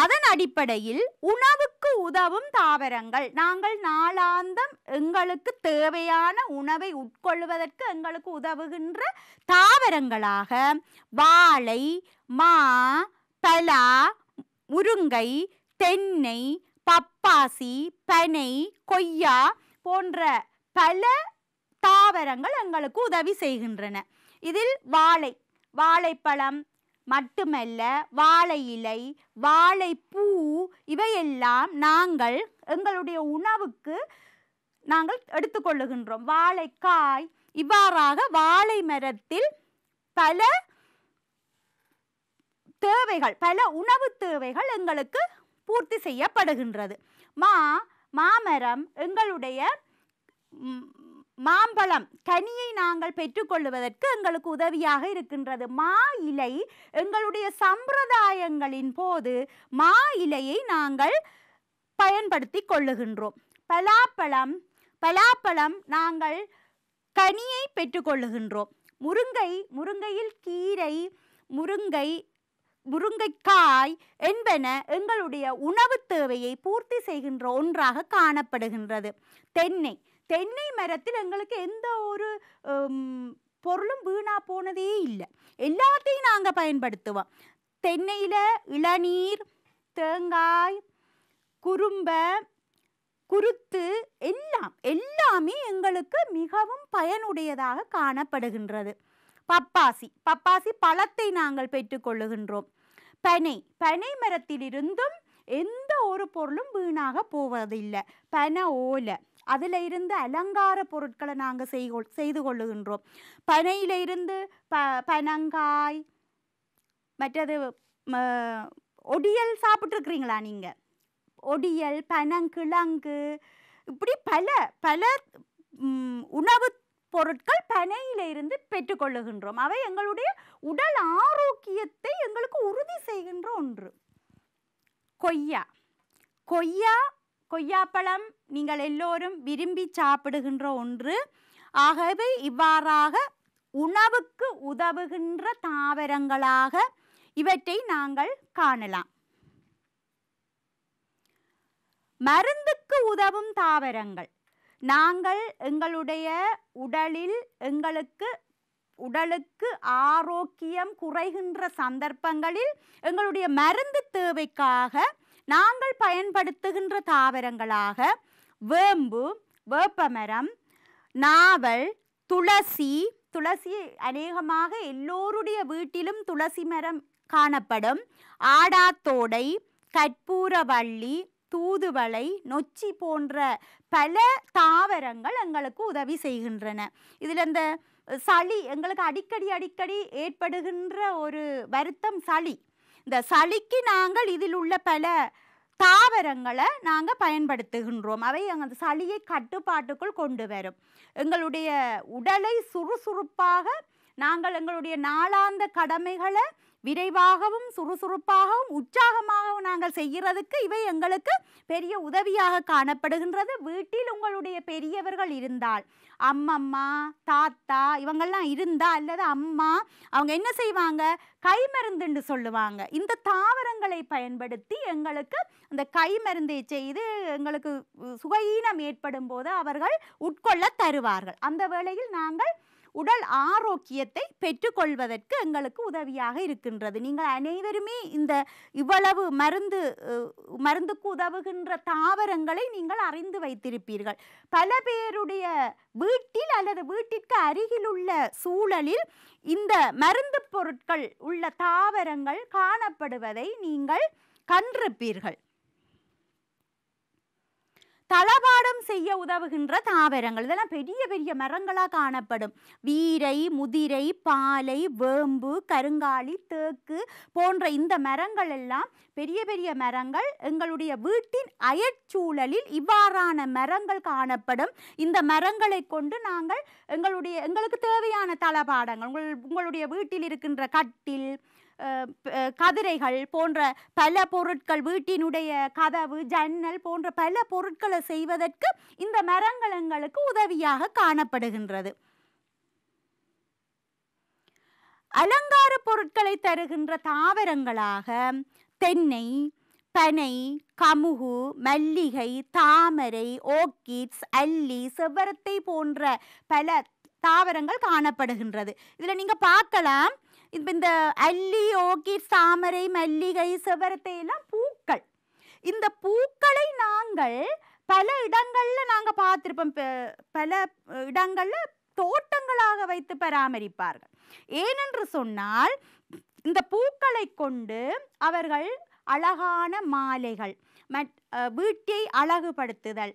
அதன் அடிப்படையில் உணவுக்கு உதவும் தாவரங்கள் நாங்கள் நாளாந்தம் எங்களுக்கு தேவையான உணவை உட்கொள்வதற்கு எங்களுக்கு உதவுகின்ற தாவரங்களாக வாழை மா தலா முருங்கை தென்னை பப்பாசி பனை கொய்யா போன்ற பல தாவரங்கள் எங்களுக்கு உதவி செய்கின்றன இதில் வாழை வாழைப்பழம் மட்டுமல்ல வாழை இலை வாழைப்பூ இவையெல்லாம் நாங்கள் எங்களுடைய உணவுக்கு நாங்கள் எடுத்துக்கொள்ளுகின்றோம் வாழைக்காய் இவ்வாறாக வாழை மரத்தில் பல தேவைகள் பல உணவு தேவைகள் எங்களுக்கு பூர்த்தி செய்யப்படுகின்றது மா மாமரம் எங்களுடைய மாம்பழம் கனியை நாங்கள் பெற்றுக்கொள்வதற்கு எங்களுக்கு உதவியாக இருக்கின்றது மா இலை எங்களுடைய சம்பிரதாயங்களின் போது மா இலையை நாங்கள் பயன்படுத்தி கொள்ளுகின்றோம் பலாப்பழம் பலாப்பழம் நாங்கள் கனியை பெற்றுக்கொள்ளுகின்றோம் முருங்கை முருங்கையில் கீரை முருங்கை முருங்கைக்காய் என்பன எங்களுடைய உணவு தேவையை பூர்த்தி செய்கின்ற ஒன்றாக காணப்படுகின்றது தென்னை தென்னை மரத்தில் எங்களுக்கு எந்த ஒரு பொருளும் வீணா போனதே இல்லை எல்லாத்தையும் நாங்கள் பயன்படுத்துவோம் தென்னையில் இளநீர் தேங்காய் குறும்ப குருத்து எல்லாம் எல்லாமே எங்களுக்கு மிகவும் பயனுடையதாக காணப்படுகின்றது பப்பாசி பப்பாசி பழத்தை நாங்கள் பெற்றுக்கொள்ளுகின்றோம் பனை பனை மரத்திலிருந்தும் எந்த ஒரு பொருளும் வீணாக போவதில்லை பனை ஓலை அதில் இருந்து அலங்கார பொருட்களை நாங்கள் செய் செய்து கொள்ளுகின்றோம் பனையில் இருந்து ப பனங்காய் மற்றது ஒடியல் சாப்பிட்ருக்குறீங்களா நீங்கள் ஒடியல் பனங்கிழங்கு இப்படி பல பல உணவு பொருட்கள் பனையிலிருந்து பெற்றுக்கொள்ளுகின்றோம் அவை எங்களுடைய உடல் ஆரோக்கியத்தை எங்களுக்கு உறுதி செய்கின்ற ஒன்று கொய்யா கொய்யா கொய்யாப்பழம் நீங்கள் எல்லோரும் விரும்பி சாப்பிடுகின்ற ஒன்று ஆகவே இவ்வாறாக உணவுக்கு உதவுகின்ற தாவரங்களாக இவற்றை நாங்கள் காணலாம் மருந்துக்கு உதவும் தாவரங்கள் நாங்கள் எங்களுடைய உடலில் எங்களுக்கு உடலுக்கு ஆரோக்கியம் குறைகின்ற சந்தர்ப்பங்களில் எங்களுடைய மருந்து தேவைக்காக நாங்கள் பயன்படுத்துகின்ற தாவரங்களாக வேம்பு வேப்பமரம் நாவல் துளசி துளசி அநேகமாக எல்லோருடைய வீட்டிலும் துளசி மரம் காணப்படும் ஆடாத்தோடை கற்பூரவள்ளி தூதுவளை நொச்சி போன்ற பல தாவரங்கள் எங்களுக்கு உதவி செய்கின்றன இதில் இந்த சளி எங்களுக்கு அடிக்கடி அடிக்கடி ஏற்படுகின்ற ஒரு வருத்தம் சளி இந்த சளிக்கு நாங்கள் இதில் உள்ள பல தாவரங்களை நாங்கள் பயன்படுத்துகின்றோம் அவை அந்த சளியை கட்டுப்பாட்டுக்குள் கொண்டு வரும் எங்களுடைய உடலை சுறுசுறுப்பாக நாங்கள் எங்களுடைய நாளாந்த கடமைகளை விரைவாகவும் சுறுசுறுப்பாகவும் உற்சாகமாகவும் நாங்கள் செய்கிறதுக்கு இவை எங்களுக்கு பெரிய உதவியாக காணப்படுகின்றது வீட்டில் உங்களுடைய பெரியவர்கள் இருந்தால் அம்மம்மா தாத்தா இவங்கெல்லாம் இருந்தா அல்லது அம்மா அவங்க என்ன செய்வாங்க கை மருந்துன்னு சொல்லுவாங்க இந்த தாவரங்களை பயன்படுத்தி எங்களுக்கு அந்த கை மருந்தை செய்து எங்களுக்கு சுகஈனம் ஏற்படும் போது அவர்கள் உட்கொள்ள தருவார்கள் அந்த வேளையில் நாங்கள் உடல் ஆரோக்கியத்தை பெற்றுக்கொள்வதற்கு எங்களுக்கு உதவியாக இருக்கின்றது நீங்கள் அனைவருமே இந்த இவ்வளவு மருந்து மருந்துக்கு உதவுகின்ற தாவரங்களை நீங்கள் அறிந்து வைத்திருப்பீர்கள் பல பேருடைய வீட்டில் அல்லது வீட்டிற்கு அருகில் உள்ள சூழலில் இந்த மருந்து பொருட்கள் உள்ள தாவரங்கள் காணப்படுவதை நீங்கள் கண்டிருப்பீர்கள் தளபாடம் செய்ய உதவுகின்ற தாவரங்கள் இதெல்லாம் பெரிய பெரிய மரங்களாக காணப்படும் வீரை முதிரை பாலை வேம்பு கருங்காலி தேக்கு போன்ற இந்த மரங்கள் எல்லாம் பெரிய பெரிய மரங்கள் எங்களுடைய வீட்டின் அயற்சூழலில் இவ்வாறான மரங்கள் காணப்படும் இந்த மரங்களை கொண்டு நாங்கள் எங்களுடைய எங்களுக்கு தேவையான தளபாடங்கள் உங்கள் உங்களுடைய வீட்டில் இருக்கின்ற கட்டில் கதிரைகள் போன்ற பல பொருட்கள் வீட்டினுடைய கதவு ஜன்னல் போன்ற பல பொருட்களை செய்வதற்கு இந்த மரங்களுக்கு உதவியாக காணப்படுகின்றது அலங்கார பொருட்களை தருகின்ற தாவரங்களாக தென்னை பனை கமுகு மல்லிகை தாமரை ஓக்கிட்ஸ் அல்லி செவ்வரத்தை போன்ற பல தாவரங்கள் காணப்படுகின்றது இதில் நீங்கள் பார்க்கலாம் இப்போ இந்த அல்லி ஓகி தாமரை மல்லிகை செவரத்தை எல்லாம் பூக்கள் இந்த பூக்களை நாங்கள் பல இடங்களில் நாங்கள் பார்த்துருப்போம் பல இடங்களில் தோட்டங்களாக வைத்து பராமரிப்பார்கள் ஏனென்று சொன்னால் இந்த பூக்களை கொண்டு அவர்கள் அழகான மாலைகள் மட் வீட்டை அழகுபடுத்துதல்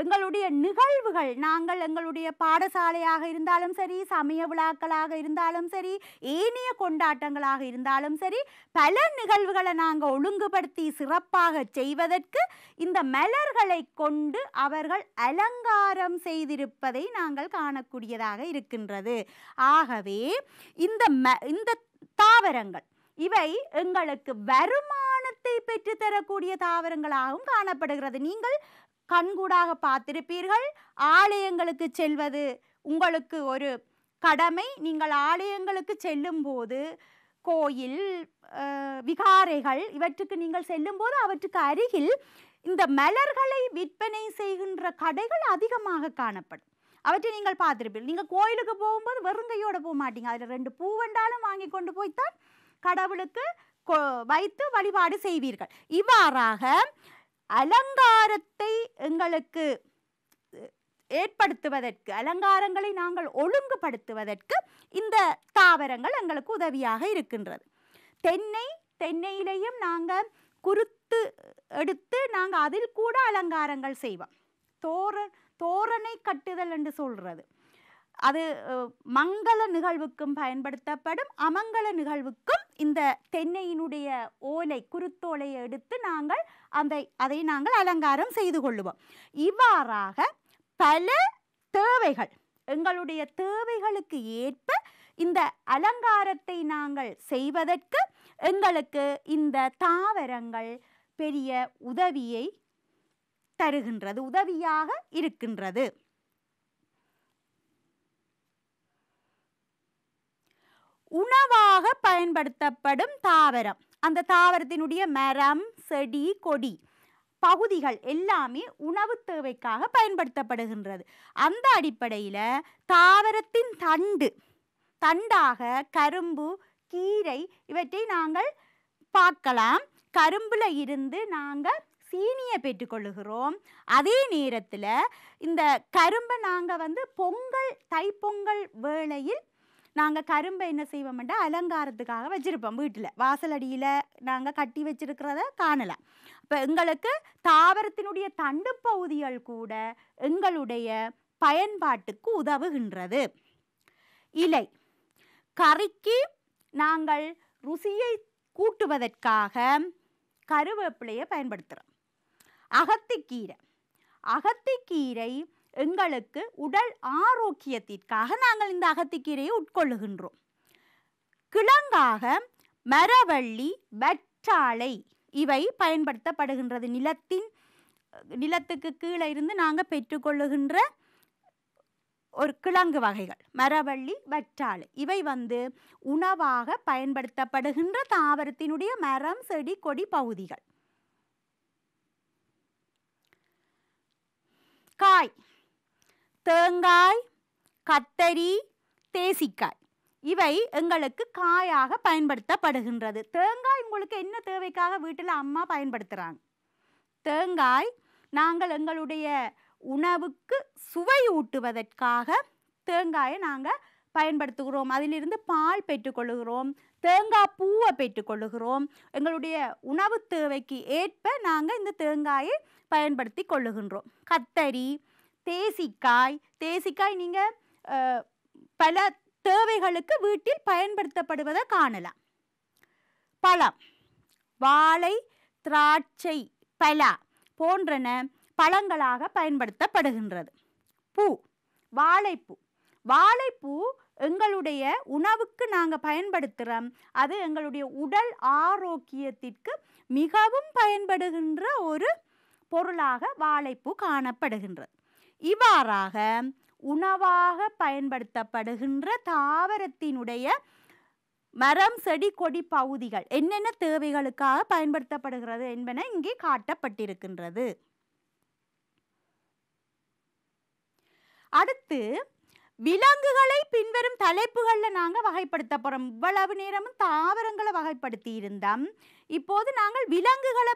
எங்களுடைய நிகழ்வுகள் நாங்கள் எங்களுடைய பாடசாலையாக இருந்தாலும் சரி சமய விழாக்களாக இருந்தாலும் சரி ஏனைய கொண்டாட்டங்களாக இருந்தாலும் சரி பல நிகழ்வுகளை நாங்கள் ஒழுங்குபடுத்தி சிறப்பாக செய்வதற்கு இந்த மலர்களை கொண்டு அவர்கள் அலங்காரம் செய்திருப்பதை நாங்கள் காணக்கூடியதாக இருக்கின்றது ஆகவே இந்த ம இந்த தாவரங்கள் இவை எங்களுக்கு வருமானத்தை பெற்றுத்தரக்கூடிய தாவரங்களாகவும் காணப்படுகிறது நீங்கள் கண்கூடாக பார்த்திருப்பீர்கள் ஆலயங்களுக்கு செல்வது உங்களுக்கு ஒரு கடமை நீங்கள் ஆலயங்களுக்கு செல்லும்போது கோயில் விகாரைகள் இவற்றுக்கு நீங்கள் செல்லும்போது அவற்றுக்கு அருகில் இந்த மலர்களை விற்பனை செய்கின்ற கடைகள் அதிகமாக காணப்படும் அவற்றை நீங்கள் பார்த்துருப்பீர்கள் நீங்கள் கோயிலுக்கு போகும்போது வெறுங்கையோடு போக மாட்டீங்க அதில் ரெண்டு பூவெண்டாலும் வாங்கி கொண்டு போய்த்தான் கடவுளுக்கு வைத்து வழிபாடு செய்வீர்கள் இவ்வாறாக அலங்காரத்தை எங்களுக்கு ஏற்படுத்துவதற்கு அலங்காரங்களை நாங்கள் ஒழுங்குபடுத்துவதற்கு இந்த தாவரங்கள் எங்களுக்கு உதவியாக இருக்கின்றது தென்னை தென்னையிலையும் நாங்கள் குறுத்து எடுத்து நாங்கள் அதில் கூட அலங்காரங்கள் செய்வோம் தோர தோரணை கட்டுதல் என்று சொல்கிறது அது மங்கள நிகழ்வுக்கும் பயன்படுத்தப்படும் அமங்கல நிகழ்வுக்கும் இந்த தென்னையினுடைய ஓலை குருத்தோலையை எடுத்து நாங்கள் அந்த அதை நாங்கள் அலங்காரம் செய்து கொள்ளுவோம் இவ்வாறாக பல தேவைகள் எங்களுடைய தேவைகளுக்கு ஏற்ப இந்த அலங்காரத்தை நாங்கள் செய்வதற்கு எங்களுக்கு இந்த தாவரங்கள் பெரிய உதவியை தருகின்றது உதவியாக இருக்கின்றது உணவாக பயன்படுத்தப்படும் தாவரம் அந்த தாவரத்தினுடைய மரம் செடி கொடி பகுதிகள் எல்லாமே உணவு தேவைக்காக பயன்படுத்தப்படுகின்றது அந்த அடிப்படையில் தாவரத்தின் தண்டு தண்டாக கரும்பு கீரை இவற்றை நாங்கள் பார்க்கலாம் கரும்பில் இருந்து நாங்கள் சீனியை பெற்றுக்கொள்கிறோம் அதே நேரத்தில் இந்த கரும்பை நாங்கள் வந்து பொங்கல் தைப்பொங்கல் வேளையில் நாங்கள் கரும்பை என்ன செய்வோம்னா அலங்காரத்துக்காக வச்சுருப்போம் வீட்டில் வாசலடியில் நாங்கள் கட்டி வச்சுருக்கிறத காணலாம் இப்போ எங்களுக்கு தாவரத்தினுடைய தண்டு பகுதிகள் கூட எங்களுடைய பயன்பாட்டுக்கு உதவுகின்றது இலை கறிக்கு நாங்கள் ருசியை கூட்டுவதற்காக கருவேப்பிலையை பயன்படுத்துகிறோம் அகத்திக்கீரை அகத்திக்கீரை எங்களுக்கு உடல் ஆரோக்கியத்திற்காக நாங்கள் இந்த அகத்திக்கீரையை உட்கொள்ளுகின்றோம் கிழங்காக மரவள்ளி வெற்றாலை இவை பயன்படுத்தப்படுகின்றது நிலத்தின் நிலத்துக்கு கீழே இருந்து நாங்கள் பெற்றுக்கொள்ளுகின்ற ஒரு கிழங்கு வகைகள் மரவள்ளி வற்றாலை இவை வந்து உணவாக பயன்படுத்தப்படுகின்ற தாவரத்தினுடைய மரம் செடி கொடி பகுதிகள் காய் தேங்காய் கத்தரி தேசிக்காய் இவை எங்களுக்கு காயாக பயன்படுத்தப்படுகின்றது தேங்காய் உங்களுக்கு என்ன தேவைக்காக வீட்டில் அம்மா பயன்படுத்துகிறாங்க தேங்காய் நாங்கள் எங்களுடைய உணவுக்கு சுவை ஊட்டுவதற்காக தேங்காயை நாங்கள் பயன்படுத்துகிறோம் அதிலிருந்து பால் பெற்றுக்கொள்கிறோம் தேங்காய் பூவை பெற்றுக்கொள்கிறோம் எங்களுடைய உணவு தேவைக்கு ஏற்ப நாங்கள் இந்த தேங்காயை பயன்படுத்தி கொள்ளுகின்றோம் கத்தரி தேசிக்காய் தேசிக்காய் நீங்கள் பல தேவைகளுக்கு வீட்டில் பயன்படுத்தப்படுவதை காணலாம் பழம் வாழை திராட்சை பலா போன்றன பழங்களாக பயன்படுத்தப்படுகின்றது பூ வாழைப்பூ வாழைப்பூ எங்களுடைய உணவுக்கு நாங்கள் பயன்படுத்துகிறோம் அது எங்களுடைய உடல் ஆரோக்கியத்திற்கு மிகவும் பயன்படுகின்ற ஒரு பொருளாக வாழைப்பூ காணப்படுகின்றது இவ்வாறாக உணவாக பயன்படுத்தப்படுகின்ற தாவரத்தினுடைய மரம் செடி கொடி பகுதிகள் என்னென்ன தேவைகளுக்காக பயன்படுத்தப்படுகிறது என்பன இங்கே காட்டப்பட்டிருக்கின்றது அடுத்து விலங்குகளை பின்வரும் தலைப்புகளில் நாங்கள் வகைப்படுத்த போகிறோம் இவ்வளவு நேரமும் தாவரங்களை வகைப்படுத்தி இருந்தோம் இப்போது நாங்கள் விலங்குகளை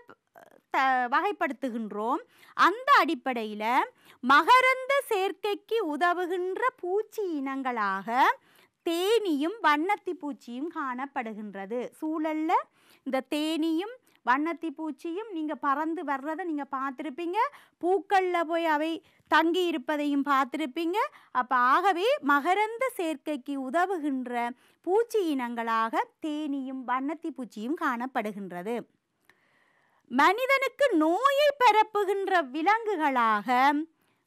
த வகைப்படுத்துகின்றோம் அந்த அடிப்படையில் மகரந்த சேர்க்கைக்கு உதவுகின்ற பூச்சி இனங்களாக தேனியும் வண்ணத்தி பூச்சியும் காணப்படுகின்றது சூழலில் இந்த தேனியும் வண்ணத்தி பூச்சியும் நீங்கள் பறந்து வர்றதை நீங்கள் பார்த்துருப்பீங்க பூக்களில் போய் அவை தங்கி இருப்பதையும் பார்த்துருப்பீங்க அப்போ ஆகவே மகரந்த சேர்க்கைக்கு உதவுகின்ற பூச்சி இனங்களாக தேனியும் வண்ணத்தி பூச்சியும் காணப்படுகின்றது மனிதனுக்கு நோயை பரப்புகின்ற விலங்குகளாக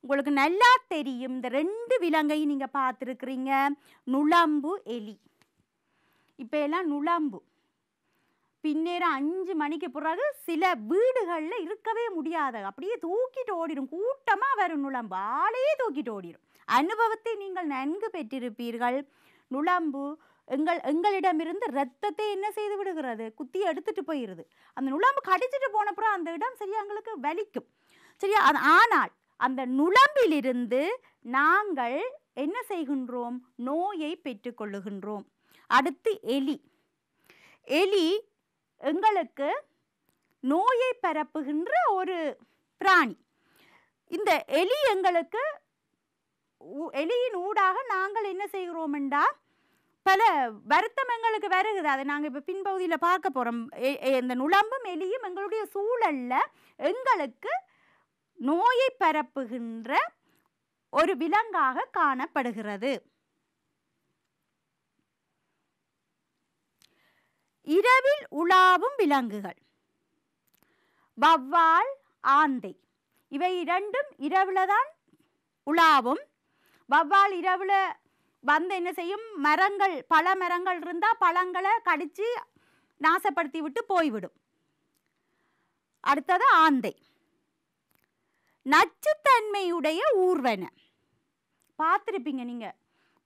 உங்களுக்கு நல்லா தெரியும் இந்த ரெண்டு விலங்கையும் நீங்கள் பார்த்துருக்குறீங்க நுழம்பு எலி இப்போ எல்லாம் நுழம்பு பின்னேற அஞ்சு மணிக்கு பிறகு சில வீடுகளில் இருக்கவே முடியாது அப்படியே தூக்கிட்டு ஓடிடும் கூட்டமாக வரும் நுழம்பு ஆளையே தூக்கிட்டு ஓடிடும் அனுபவத்தை நீங்கள் நன்கு பெற்றிருப்பீர்கள் நுழம்பு எங்கள் எங்களிடமிருந்து ரத்தத்தை என்ன செய்து விடுகிறது குத்தி எடுத்துட்டு போயிடுது அந்த நுழம்பு கடிச்சிட்டு போனப்புறம் அந்த இடம் சரியா எங்களுக்கு வலிக்கும் சரியா அது ஆனால் அந்த நுழம்பிலிருந்து நாங்கள் என்ன செய்கின்றோம் நோயை பெற்றுக்கொள்ளுகின்றோம் அடுத்து எலி எலி எங்களுக்கு நோயை பரப்புகின்ற ஒரு பிராணி இந்த எலி எங்களுக்கு எலியின் ஊடாக நாங்கள் என்ன செய்கிறோம் என்றால் பல வருத்தம் எங்களுக்கு வருகுது அதை நாங்கள் இப்போ பின்பகுதியில் பார்க்க போகிறோம் இந்த நுழம்பும் எலியும் எங்களுடைய சூழலில் எங்களுக்கு நோயை பரப்புகின்ற ஒரு விலங்காக காணப்படுகிறது இரவில் உலாவும் விலங்குகள் வவ்வால் ஆந்தை இவை இரண்டும் இரவில் தான் உலாவும் வவ்வால் இரவில் வந்து என்ன செய்யும் மரங்கள் பல மரங்கள் இருந்தால் பழங்களை கடித்து நாசப்படுத்தி விட்டு போய்விடும் அடுத்தது ஆந்தை நச்சுத்தன்மையுடைய ஊர்வன பார்த்துருப்பீங்க நீங்கள்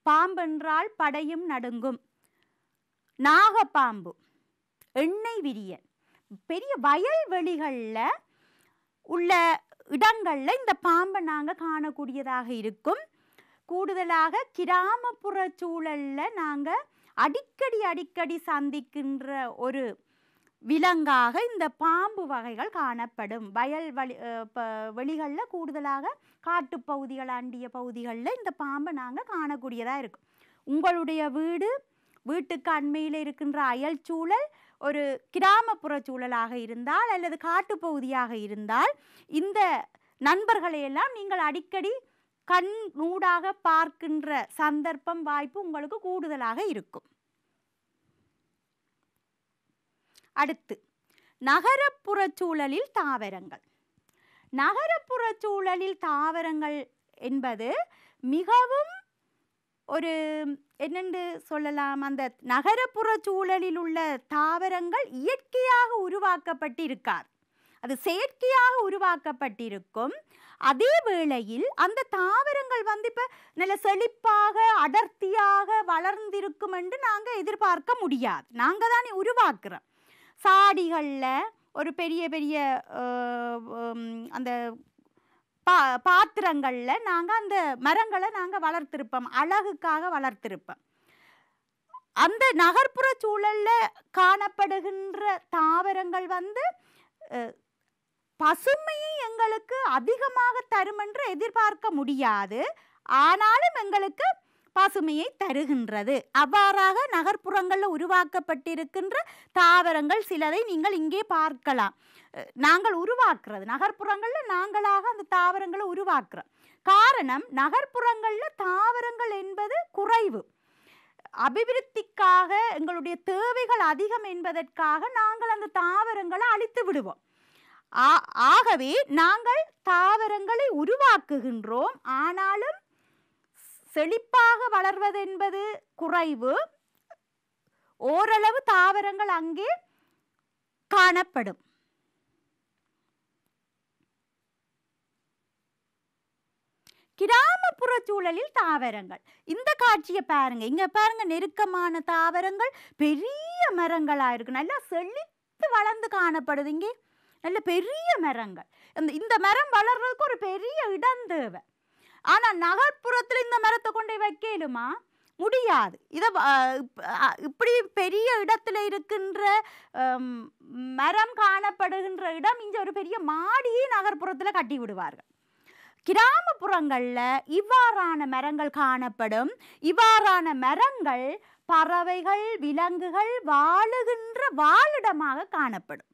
பாம்பென்றால் படையும் நடுங்கும் நாகப்பாம்பு எண்ணெய் விரிய பெரிய வயல்வெளிகளில் உள்ள இடங்களில் இந்த பாம்பை நாங்கள் காணக்கூடியதாக இருக்கும் கூடுதலாக கிராமப்புற சூழலில் நாங்கள் அடிக்கடி அடிக்கடி சந்திக்கின்ற ஒரு விலங்காக இந்த பாம்பு வகைகள் காணப்படும் வயல் வழி வெளிகளில் கூடுதலாக காட்டுப்பகுதிகள் அண்டிய பகுதிகளில் இந்த பாம்பை நாங்கள் காணக்கூடியதாக இருக்கும் உங்களுடைய வீடு வீட்டுக்கு அண்மையில் இருக்கின்ற அயல் சூழல் ஒரு கிராமப்புற சூழலாக இருந்தால் அல்லது காட்டுப்பகுதியாக இருந்தால் இந்த நண்பர்களையெல்லாம் நீங்கள் அடிக்கடி கண் நூடாக பார்க்கின்ற சந்தர்ப்பம் வாய்ப்பு உங்களுக்கு கூடுதலாக இருக்கும் அடுத்து நகரப்புற சூழலில் தாவரங்கள் நகரப்புற சூழலில் தாவரங்கள் என்பது மிகவும் ஒரு என்னென்று சொல்லலாம் அந்த நகரப்புற சூழலில் உள்ள தாவரங்கள் இயற்கையாக உருவாக்கப்பட்டிருக்கார் அது செயற்கையாக உருவாக்கப்பட்டிருக்கும் அதே வேளையில் அந்த தாவரங்கள் வந்து இப்போ நல்ல செழிப்பாக அடர்த்தியாக வளர்ந்திருக்கும் என்று நாங்கள் எதிர்பார்க்க முடியாது நாங்கள் தான் உருவாக்குறோம் சாடிகளில் ஒரு பெரிய பெரிய அந்த பா பாத்திரங்களில் நாங்கள் அந்த மரங்களை நாங்கள் வளர்த்திருப்போம் அழகுக்காக வளர்த்திருப்போம் அந்த நகர்ப்புற சூழலில் காணப்படுகின்ற தாவரங்கள் வந்து பசுமையும் எங்களுக்கு அதிகமாக தரும் என்று எதிர்பார்க்க முடியாது ஆனாலும் எங்களுக்கு பசுமையை தருகின்றது அவ்வாறாக நகர்ப்புறங்களில் உருவாக்கப்பட்டிருக்கின்ற தாவரங்கள் சிலதை நீங்கள் இங்கே பார்க்கலாம் நாங்கள் உருவாக்குறது நகர்ப்புறங்களில் நாங்களாக அந்த தாவரங்களை உருவாக்குறோம் காரணம் நகர்ப்புறங்களில் தாவரங்கள் என்பது குறைவு அபிவிருத்திக்காக எங்களுடைய தேவைகள் அதிகம் என்பதற்காக நாங்கள் அந்த தாவரங்களை அழித்து விடுவோம் ஆகவே நாங்கள் தாவரங்களை உருவாக்குகின்றோம் ஆனாலும் செழிப்பாக வளர்வது என்பது குறைவு ஓரளவு தாவரங்கள் அங்கே காணப்படும் கிராமப்புற சூழலில் தாவரங்கள் இந்த காட்சியை பாருங்க இங்கே பாருங்க நெருக்கமான தாவரங்கள் பெரிய மரங்களாக இருக்கு நல்லா செழித்து வளர்ந்து காணப்படுது இங்கே நல்ல பெரிய மரங்கள் இந்த இந்த மரம் வளர்றதுக்கு ஒரு பெரிய இடம் தேவை ஆனால் நகர்ப்புறத்தில் இந்த மரத்தை கொண்டு வைக்கலுமா முடியாது இதை இப்படி பெரிய இடத்துல இருக்கின்ற மரம் காணப்படுகின்ற இடம் இங்கே ஒரு பெரிய மாடியை நகர்ப்புறத்தில் கட்டி விடுவார்கள் கிராமப்புறங்களில் இவ்வாறான மரங்கள் காணப்படும் இவ்வாறான மரங்கள் பறவைகள் விலங்குகள் வாழுகின்ற வாழிடமாக காணப்படும்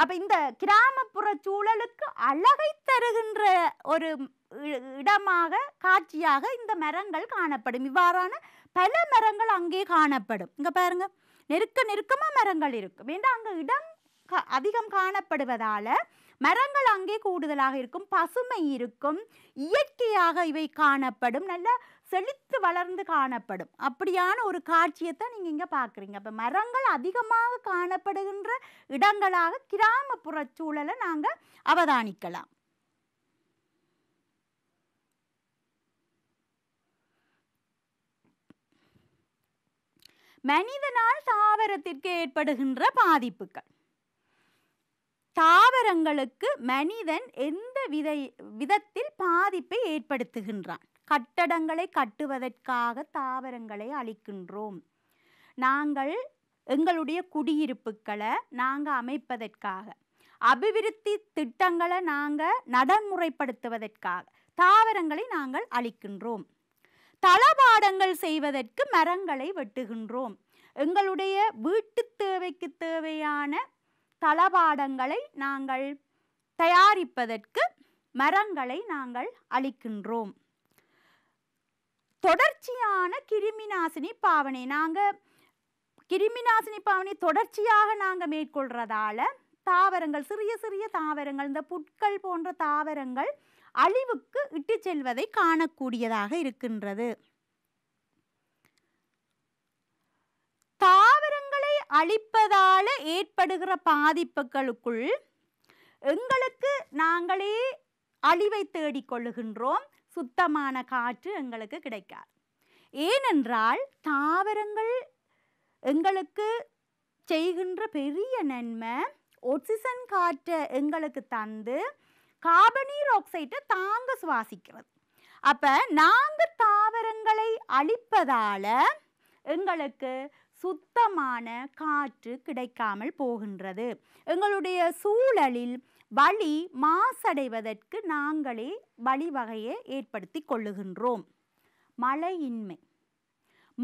அப்போ இந்த கிராமப்புற சூழலுக்கு அழகை தருகின்ற ஒரு இடமாக காட்சியாக இந்த மரங்கள் காணப்படும் இவ்வாறான பல மரங்கள் அங்கே காணப்படும் இங்கே பாருங்க நெருக்க நெருக்கமாக மரங்கள் இருக்கும் ஏன்னா அங்கே இடம் அதிகம் காணப்படுவதால் மரங்கள் அங்கே கூடுதலாக இருக்கும் பசுமை இருக்கும் இயற்கையாக இவை காணப்படும் நல்ல செழித்து வளர்ந்து காணப்படும் அப்படியான ஒரு தான் நீங்கள் இங்கே பார்க்குறீங்க அப்போ மரங்கள் அதிகமாக காணப்படுகின்ற இடங்களாக கிராமப்புற சூழலை நாங்கள் அவதானிக்கலாம் மனிதனால் தாவரத்திற்கு ஏற்படுகின்ற பாதிப்புகள் தாவரங்களுக்கு மனிதன் எந்த விதை விதத்தில் பாதிப்பை ஏற்படுத்துகின்றான் கட்டடங்களை கட்டுவதற்காக தாவரங்களை அளிக்கின்றோம் நாங்கள் எங்களுடைய குடியிருப்புக்களை நாங்கள் அமைப்பதற்காக அபிவிருத்தி திட்டங்களை நாங்கள் நடைமுறைப்படுத்துவதற்காக தாவரங்களை நாங்கள் அளிக்கின்றோம் தளபாடங்கள் செய்வதற்கு மரங்களை வெட்டுகின்றோம் எங்களுடைய வீட்டு தேவைக்கு தேவையான தளபாடங்களை நாங்கள் தயாரிப்பதற்கு மரங்களை நாங்கள் அளிக்கின்றோம் தொடர்ச்சியான கிருமி நாசினி பாவனை நாங்கள் கிருமி நாசினி பாவனை தொடர்ச்சியாக நாங்கள் மேற்கொள்கிறதால தாவரங்கள் சிறிய சிறிய தாவரங்கள் இந்த புட்கள் போன்ற தாவரங்கள் அழிவுக்கு இட்டு செல்வதை காணக்கூடியதாக இருக்கின்றது அழிப்பதால ஏற்படுகிற பாதிப்புகளுக்குள் எங்களுக்கு நாங்களே அழிவை தேடிக்கொள்ளுகின்றோம் சுத்தமான காற்று எங்களுக்கு கிடைக்காது ஏனென்றால் தாவரங்கள் எங்களுக்கு செய்கின்ற பெரிய நன்மை ஆக்சிஜன் காற்றை எங்களுக்கு தந்து கார்பனீர் ஆக்சைட்டை தாங்க சுவாசிக்கிறது அப்போ நாங்கள் தாவரங்களை அழிப்பதால் எங்களுக்கு சுத்தமான காற்று கிடைக்காமல் போகின்றது எங்களுடைய சூழலில் வழி மாசடைவதற்கு நாங்களே வழிவகையை ஏற்படுத்தி கொள்ளுகின்றோம் மழையின்மை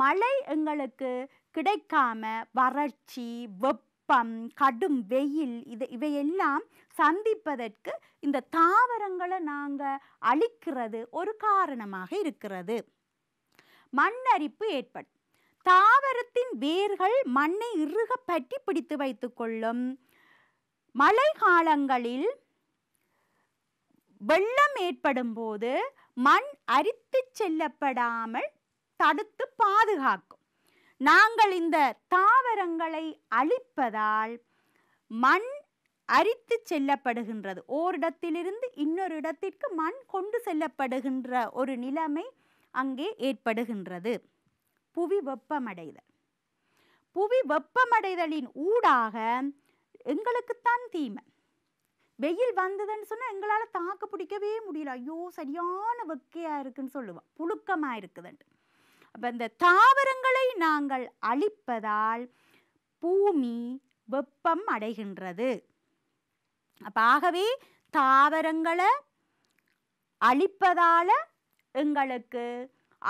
மழை எங்களுக்கு கிடைக்காம வறட்சி வெப்பம் கடும் வெயில் இது இவையெல்லாம் சந்திப்பதற்கு இந்த தாவரங்களை நாங்கள் அழிக்கிறது ஒரு காரணமாக இருக்கிறது மண்ணரிப்பு ஏற்படும் தாவரத்தின் வேர்கள் மண்ணை இறுக பற்றி பிடித்து வைத்து கொள்ளும் மழை காலங்களில் வெள்ளம் ஏற்படும் போது மண் அரித்து செல்லப்படாமல் தடுத்து பாதுகாக்கும் நாங்கள் இந்த தாவரங்களை அழிப்பதால் மண் அரித்து செல்லப்படுகின்றது ஓரிடத்திலிருந்து இன்னொரு இடத்திற்கு மண் கொண்டு செல்லப்படுகின்ற ஒரு நிலைமை அங்கே ஏற்படுகின்றது புவி வெப்பமடைதல் புவி வெப்பமடைதலின் ஊடாக எங்களுக்குத்தான் தீமை வெயில் வந்ததுன்னு சொன்னால் எங்களால் தாக்கு பிடிக்கவே முடியல ஐயோ சரியான வெக்கையாக இருக்குன்னு சொல்லுவோம் புழுக்கமாக இருக்குதுன்ட்டு அப்போ இந்த தாவரங்களை நாங்கள் அழிப்பதால் பூமி வெப்பம் அடைகின்றது அப்போ ஆகவே தாவரங்களை அழிப்பதால் எங்களுக்கு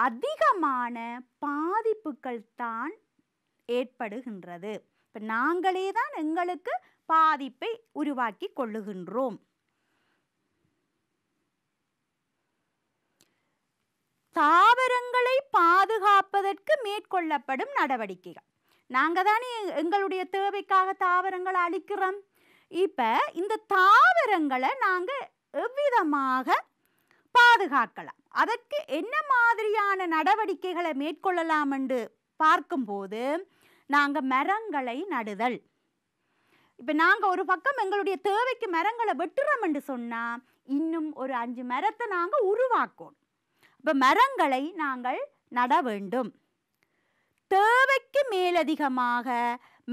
அதிகமான பாதிப்புகள் தான் ஏற்படுகின்றது இப்போ நாங்களே தான் எங்களுக்கு பாதிப்பை உருவாக்கி கொள்ளுகின்றோம் தாவரங்களை பாதுகாப்பதற்கு மேற்கொள்ளப்படும் நடவடிக்கைகள் நாங்கள் தானே எங்களுடைய தேவைக்காக தாவரங்களை அழிக்கிறோம் இப்போ இந்த தாவரங்களை நாங்கள் எவ்விதமாக பாதுகாக்கலாம் அதற்கு என்ன மாதிரியான நடவடிக்கைகளை மேற்கொள்ளலாம் என்று பார்க்கும்போது நாங்கள் மரங்களை நடுதல் இப்போ நாங்கள் ஒரு பக்கம் எங்களுடைய தேவைக்கு மரங்களை வெட்டுறோம் என்று சொன்னால் இன்னும் ஒரு அஞ்சு மரத்தை நாங்கள் உருவாக்கும் இப்போ மரங்களை நாங்கள் நட வேண்டும் தேவைக்கு மேலதிகமாக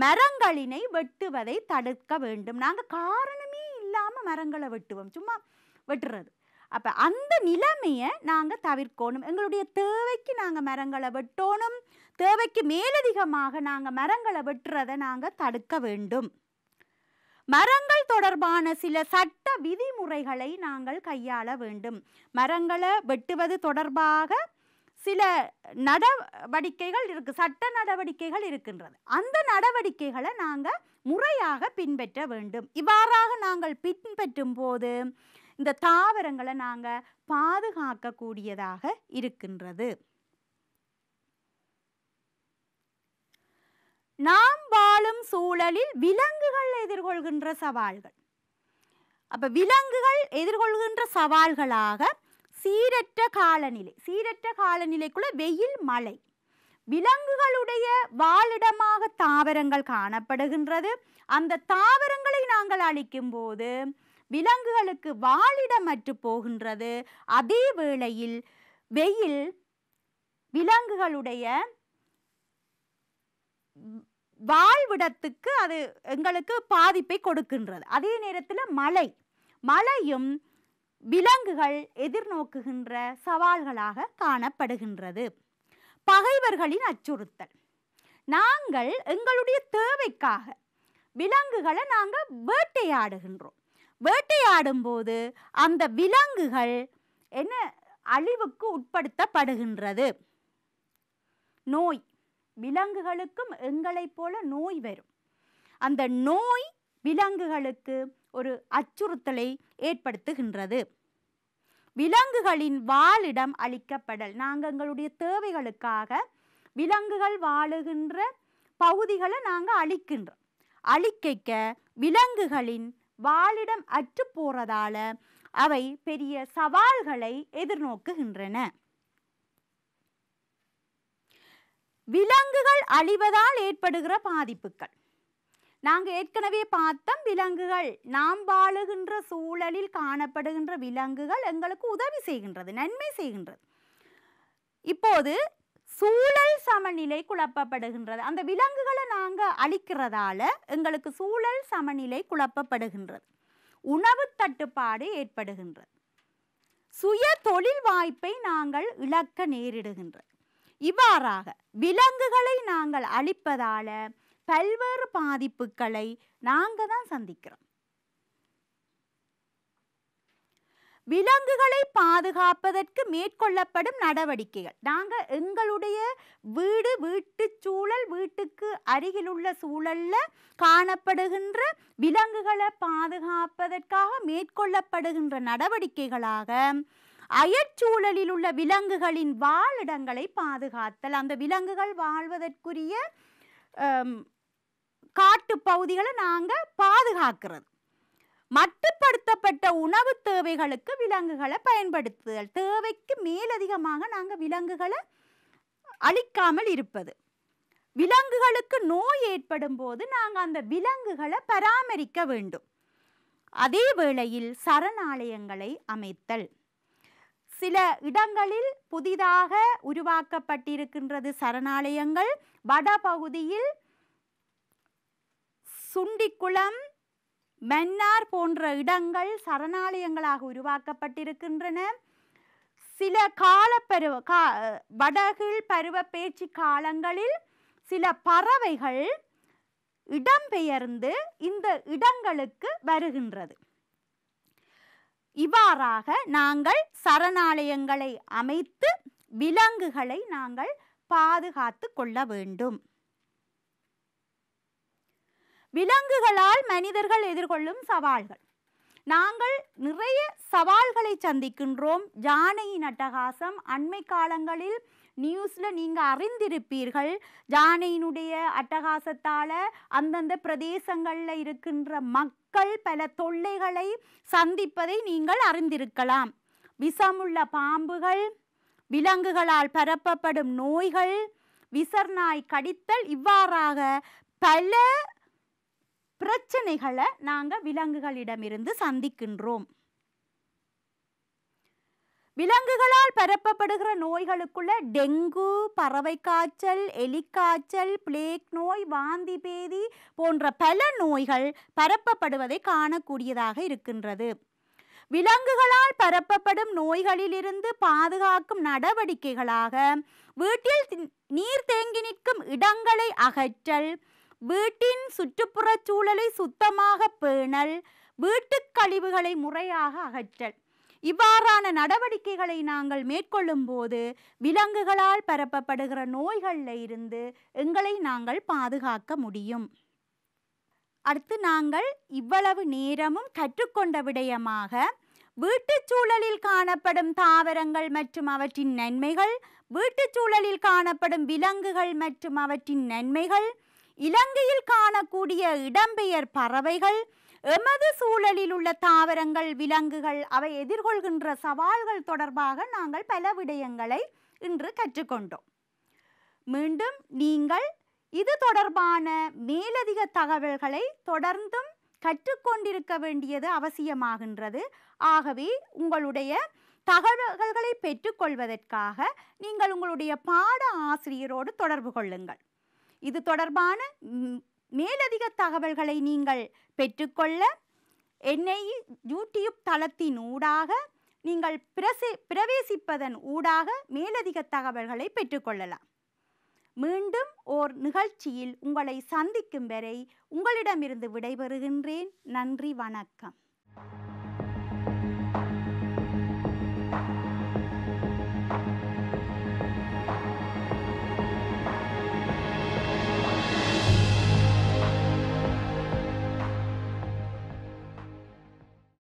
மரங்களினை வெட்டுவதை தடுக்க வேண்டும் நாங்கள் காரணமே இல்லாமல் மரங்களை வெட்டுவோம் சும்மா வெட்டுறது அப்போ அந்த நிலைமையை நாங்கள் தவிர்க்கணும் எங்களுடைய தேவைக்கு நாங்கள் மரங்களை வெட்டணும் தேவைக்கு மேலதிகமாக நாங்கள் மரங்களை வெட்டுறதை நாங்கள் தடுக்க வேண்டும் மரங்கள் தொடர்பான சில சட்ட விதிமுறைகளை நாங்கள் கையாள வேண்டும் மரங்களை வெட்டுவது தொடர்பாக சில நடவடிக்கைகள் இருக்குது சட்ட நடவடிக்கைகள் இருக்கின்றது அந்த நடவடிக்கைகளை நாங்கள் முறையாக பின்பற்ற வேண்டும் இவ்வாறாக நாங்கள் பின்பற்றும் போது இந்த தாவரங்களை நாங்கள் பாதுகாக்கக்கூடியதாக இருக்கின்றது நாம் வாழும் சூழலில் விலங்குகள் எதிர்கொள்கின்ற சவால்கள் அப்போ விலங்குகள் எதிர்கொள்கின்ற சவால்களாக சீரற்ற காலநிலை சீரற்ற காலநிலைக்குள்ள வெயில் மழை விலங்குகளுடைய வாழிடமாக தாவரங்கள் காணப்படுகின்றது அந்த தாவரங்களை நாங்கள் அழிக்கும் போது விலங்குகளுக்கு வாழிடமற்று போகின்றது அதே வேளையில் வெயில் விலங்குகளுடைய வாழ்விடத்துக்கு அது எங்களுக்கு பாதிப்பை கொடுக்கின்றது அதே நேரத்தில் மழை மழையும் விலங்குகள் எதிர்நோக்குகின்ற சவால்களாக காணப்படுகின்றது பகைவர்களின் அச்சுறுத்தல் நாங்கள் எங்களுடைய தேவைக்காக விலங்குகளை நாங்கள் வேட்டையாடுகின்றோம் வேட்டையாடும் போது அந்த விலங்குகள் என்ன அழிவுக்கு உட்படுத்தப்படுகின்றது நோய் விலங்குகளுக்கும் எங்களைப் போல நோய் வரும் அந்த நோய் விலங்குகளுக்கு ஒரு அச்சுறுத்தலை ஏற்படுத்துகின்றது விலங்குகளின் வாழிடம் அளிக்கப்படல் நாங்கள் எங்களுடைய தேவைகளுக்காக விலங்குகள் வாழுகின்ற பகுதிகளை நாங்கள் அழிக்கின்றோம் அழிக்க விலங்குகளின் வாளிடம் அற்று போறதால அவை பெரிய சவால்களை எதிர்நோக்குகின்றன விலங்குகள் அழிவதால் ஏற்படுகிற பாதிப்புகள் நாங்கள் ஏற்கனவே பார்த்தோம் விலங்குகள் நாம் வாழுகின்ற சூழலில் காணப்படுகின்ற விலங்குகள் எங்களுக்கு உதவி செய்கின்றது நன்மை செய்கின்றது இப்போது சூழல் சமநிலை குழப்பப்படுகின்றது அந்த விலங்குகளை நாங்கள் அழிக்கிறதால எங்களுக்கு சூழல் சமநிலை குழப்பப்படுகின்றது உணவு தட்டுப்பாடு ஏற்படுகின்றது சுய தொழில் வாய்ப்பை நாங்கள் இழக்க நேரிடுகின்றது இவ்வாறாக விலங்குகளை நாங்கள் அழிப்பதால பல்வேறு பாதிப்புகளை நாங்கள் தான் சந்திக்கிறோம் விலங்குகளை பாதுகாப்பதற்கு மேற்கொள்ளப்படும் நடவடிக்கைகள் நாங்கள் எங்களுடைய வீடு வீட்டு சூழல் வீட்டுக்கு அருகிலுள்ள சூழலில் காணப்படுகின்ற விலங்குகளை பாதுகாப்பதற்காக மேற்கொள்ளப்படுகின்ற நடவடிக்கைகளாக அயற்சூழலில் உள்ள விலங்குகளின் வாழிடங்களை பாதுகாத்தல் அந்த விலங்குகள் வாழ்வதற்குரிய காட்டு பகுதிகளை நாங்கள் பாதுகாக்கிறது மட்டுப்படுத்தப்பட்ட உணவு தேவைகளுக்கு விலங்குகளை பயன்படுத்துதல் தேவைக்கு மேலதிகமாக நாங்கள் விலங்குகளை அழிக்காமல் இருப்பது விலங்குகளுக்கு நோய் ஏற்படும் போது நாங்கள் அந்த விலங்குகளை பராமரிக்க வேண்டும் அதே வேளையில் சரணாலயங்களை அமைத்தல் சில இடங்களில் புதிதாக உருவாக்கப்பட்டிருக்கின்றது சரணாலயங்கள் வட பகுதியில் சுண்டிக்குளம் மன்னார் போன்ற இடங்கள் சரணாலயங்களாக உருவாக்கப்பட்டிருக்கின்றன சில கால பருவ கா வடகில் பருவ பேச்சு காலங்களில் சில பறவைகள் இடம்பெயர்ந்து இந்த இடங்களுக்கு வருகின்றது இவ்வாறாக நாங்கள் சரணாலயங்களை அமைத்து விலங்குகளை நாங்கள் பாதுகாத்து கொள்ள வேண்டும் விலங்குகளால் மனிதர்கள் எதிர்கொள்ளும் சவால்கள் நாங்கள் நிறைய சவால்களை சந்திக்கின்றோம் ஜானையின் அட்டகாசம் அண்மை காலங்களில் நியூஸில் நீங்கள் அறிந்திருப்பீர்கள் ஜானையினுடைய அட்டகாசத்தால் அந்தந்த பிரதேசங்களில் இருக்கின்ற மக்கள் பல தொல்லைகளை சந்திப்பதை நீங்கள் அறிந்திருக்கலாம் விஷமுள்ள பாம்புகள் விலங்குகளால் பரப்பப்படும் நோய்கள் விசர்நாய் கடித்தல் இவ்வாறாக பல பிரச்சனைகளை நாங்கள் விலங்குகளிடமிருந்து சந்திக்கின்றோம் விலங்குகளால் பரப்பப்படுகிற நோய்களுக்குள்ள டெங்கு பறவை காய்ச்சல் எலிக்காய்ச்சல் பிளேக் நோய் வாந்தி பேதி போன்ற பல நோய்கள் பரப்பப்படுவதை காணக்கூடியதாக இருக்கின்றது விலங்குகளால் பரப்பப்படும் நோய்களிலிருந்து பாதுகாக்கும் நடவடிக்கைகளாக வீட்டில் நீர் தேங்கி நிற்கும் இடங்களை அகற்றல் வீட்டின் சுற்றுப்புறச் சூழலை சுத்தமாக பேணல் வீட்டுக் கழிவுகளை முறையாக அகற்றல் இவ்வாறான நடவடிக்கைகளை நாங்கள் மேற்கொள்ளும் போது விலங்குகளால் பரப்பப்படுகிற நோய்களில் இருந்து எங்களை நாங்கள் பாதுகாக்க முடியும் அடுத்து நாங்கள் இவ்வளவு நேரமும் கற்றுக்கொண்ட விடயமாக வீட்டுச் சூழலில் காணப்படும் தாவரங்கள் மற்றும் அவற்றின் நன்மைகள் வீட்டுச் சூழலில் காணப்படும் விலங்குகள் மற்றும் அவற்றின் நன்மைகள் இலங்கையில் காணக்கூடிய இடம்பெயர் பறவைகள் எமது சூழலில் உள்ள தாவரங்கள் விலங்குகள் அவை எதிர்கொள்கின்ற சவால்கள் தொடர்பாக நாங்கள் பல விடயங்களை இன்று கற்றுக்கொண்டோம் மீண்டும் நீங்கள் இது தொடர்பான மேலதிக தகவல்களை தொடர்ந்தும் கற்றுக்கொண்டிருக்க வேண்டியது அவசியமாகின்றது ஆகவே உங்களுடைய தகவல்களை பெற்றுக்கொள்வதற்காக நீங்கள் உங்களுடைய பாட ஆசிரியரோடு தொடர்பு கொள்ளுங்கள் இது தொடர்பான மேலதிக தகவல்களை நீங்கள் பெற்றுக்கொள்ள என்னை யூடியூப் தளத்தின் ஊடாக நீங்கள் பிரசி பிரவேசிப்பதன் ஊடாக மேலதிக தகவல்களை பெற்றுக்கொள்ளலாம் மீண்டும் ஓர் நிகழ்ச்சியில் உங்களை சந்திக்கும் வரை உங்களிடமிருந்து விடைபெறுகின்றேன் நன்றி வணக்கம்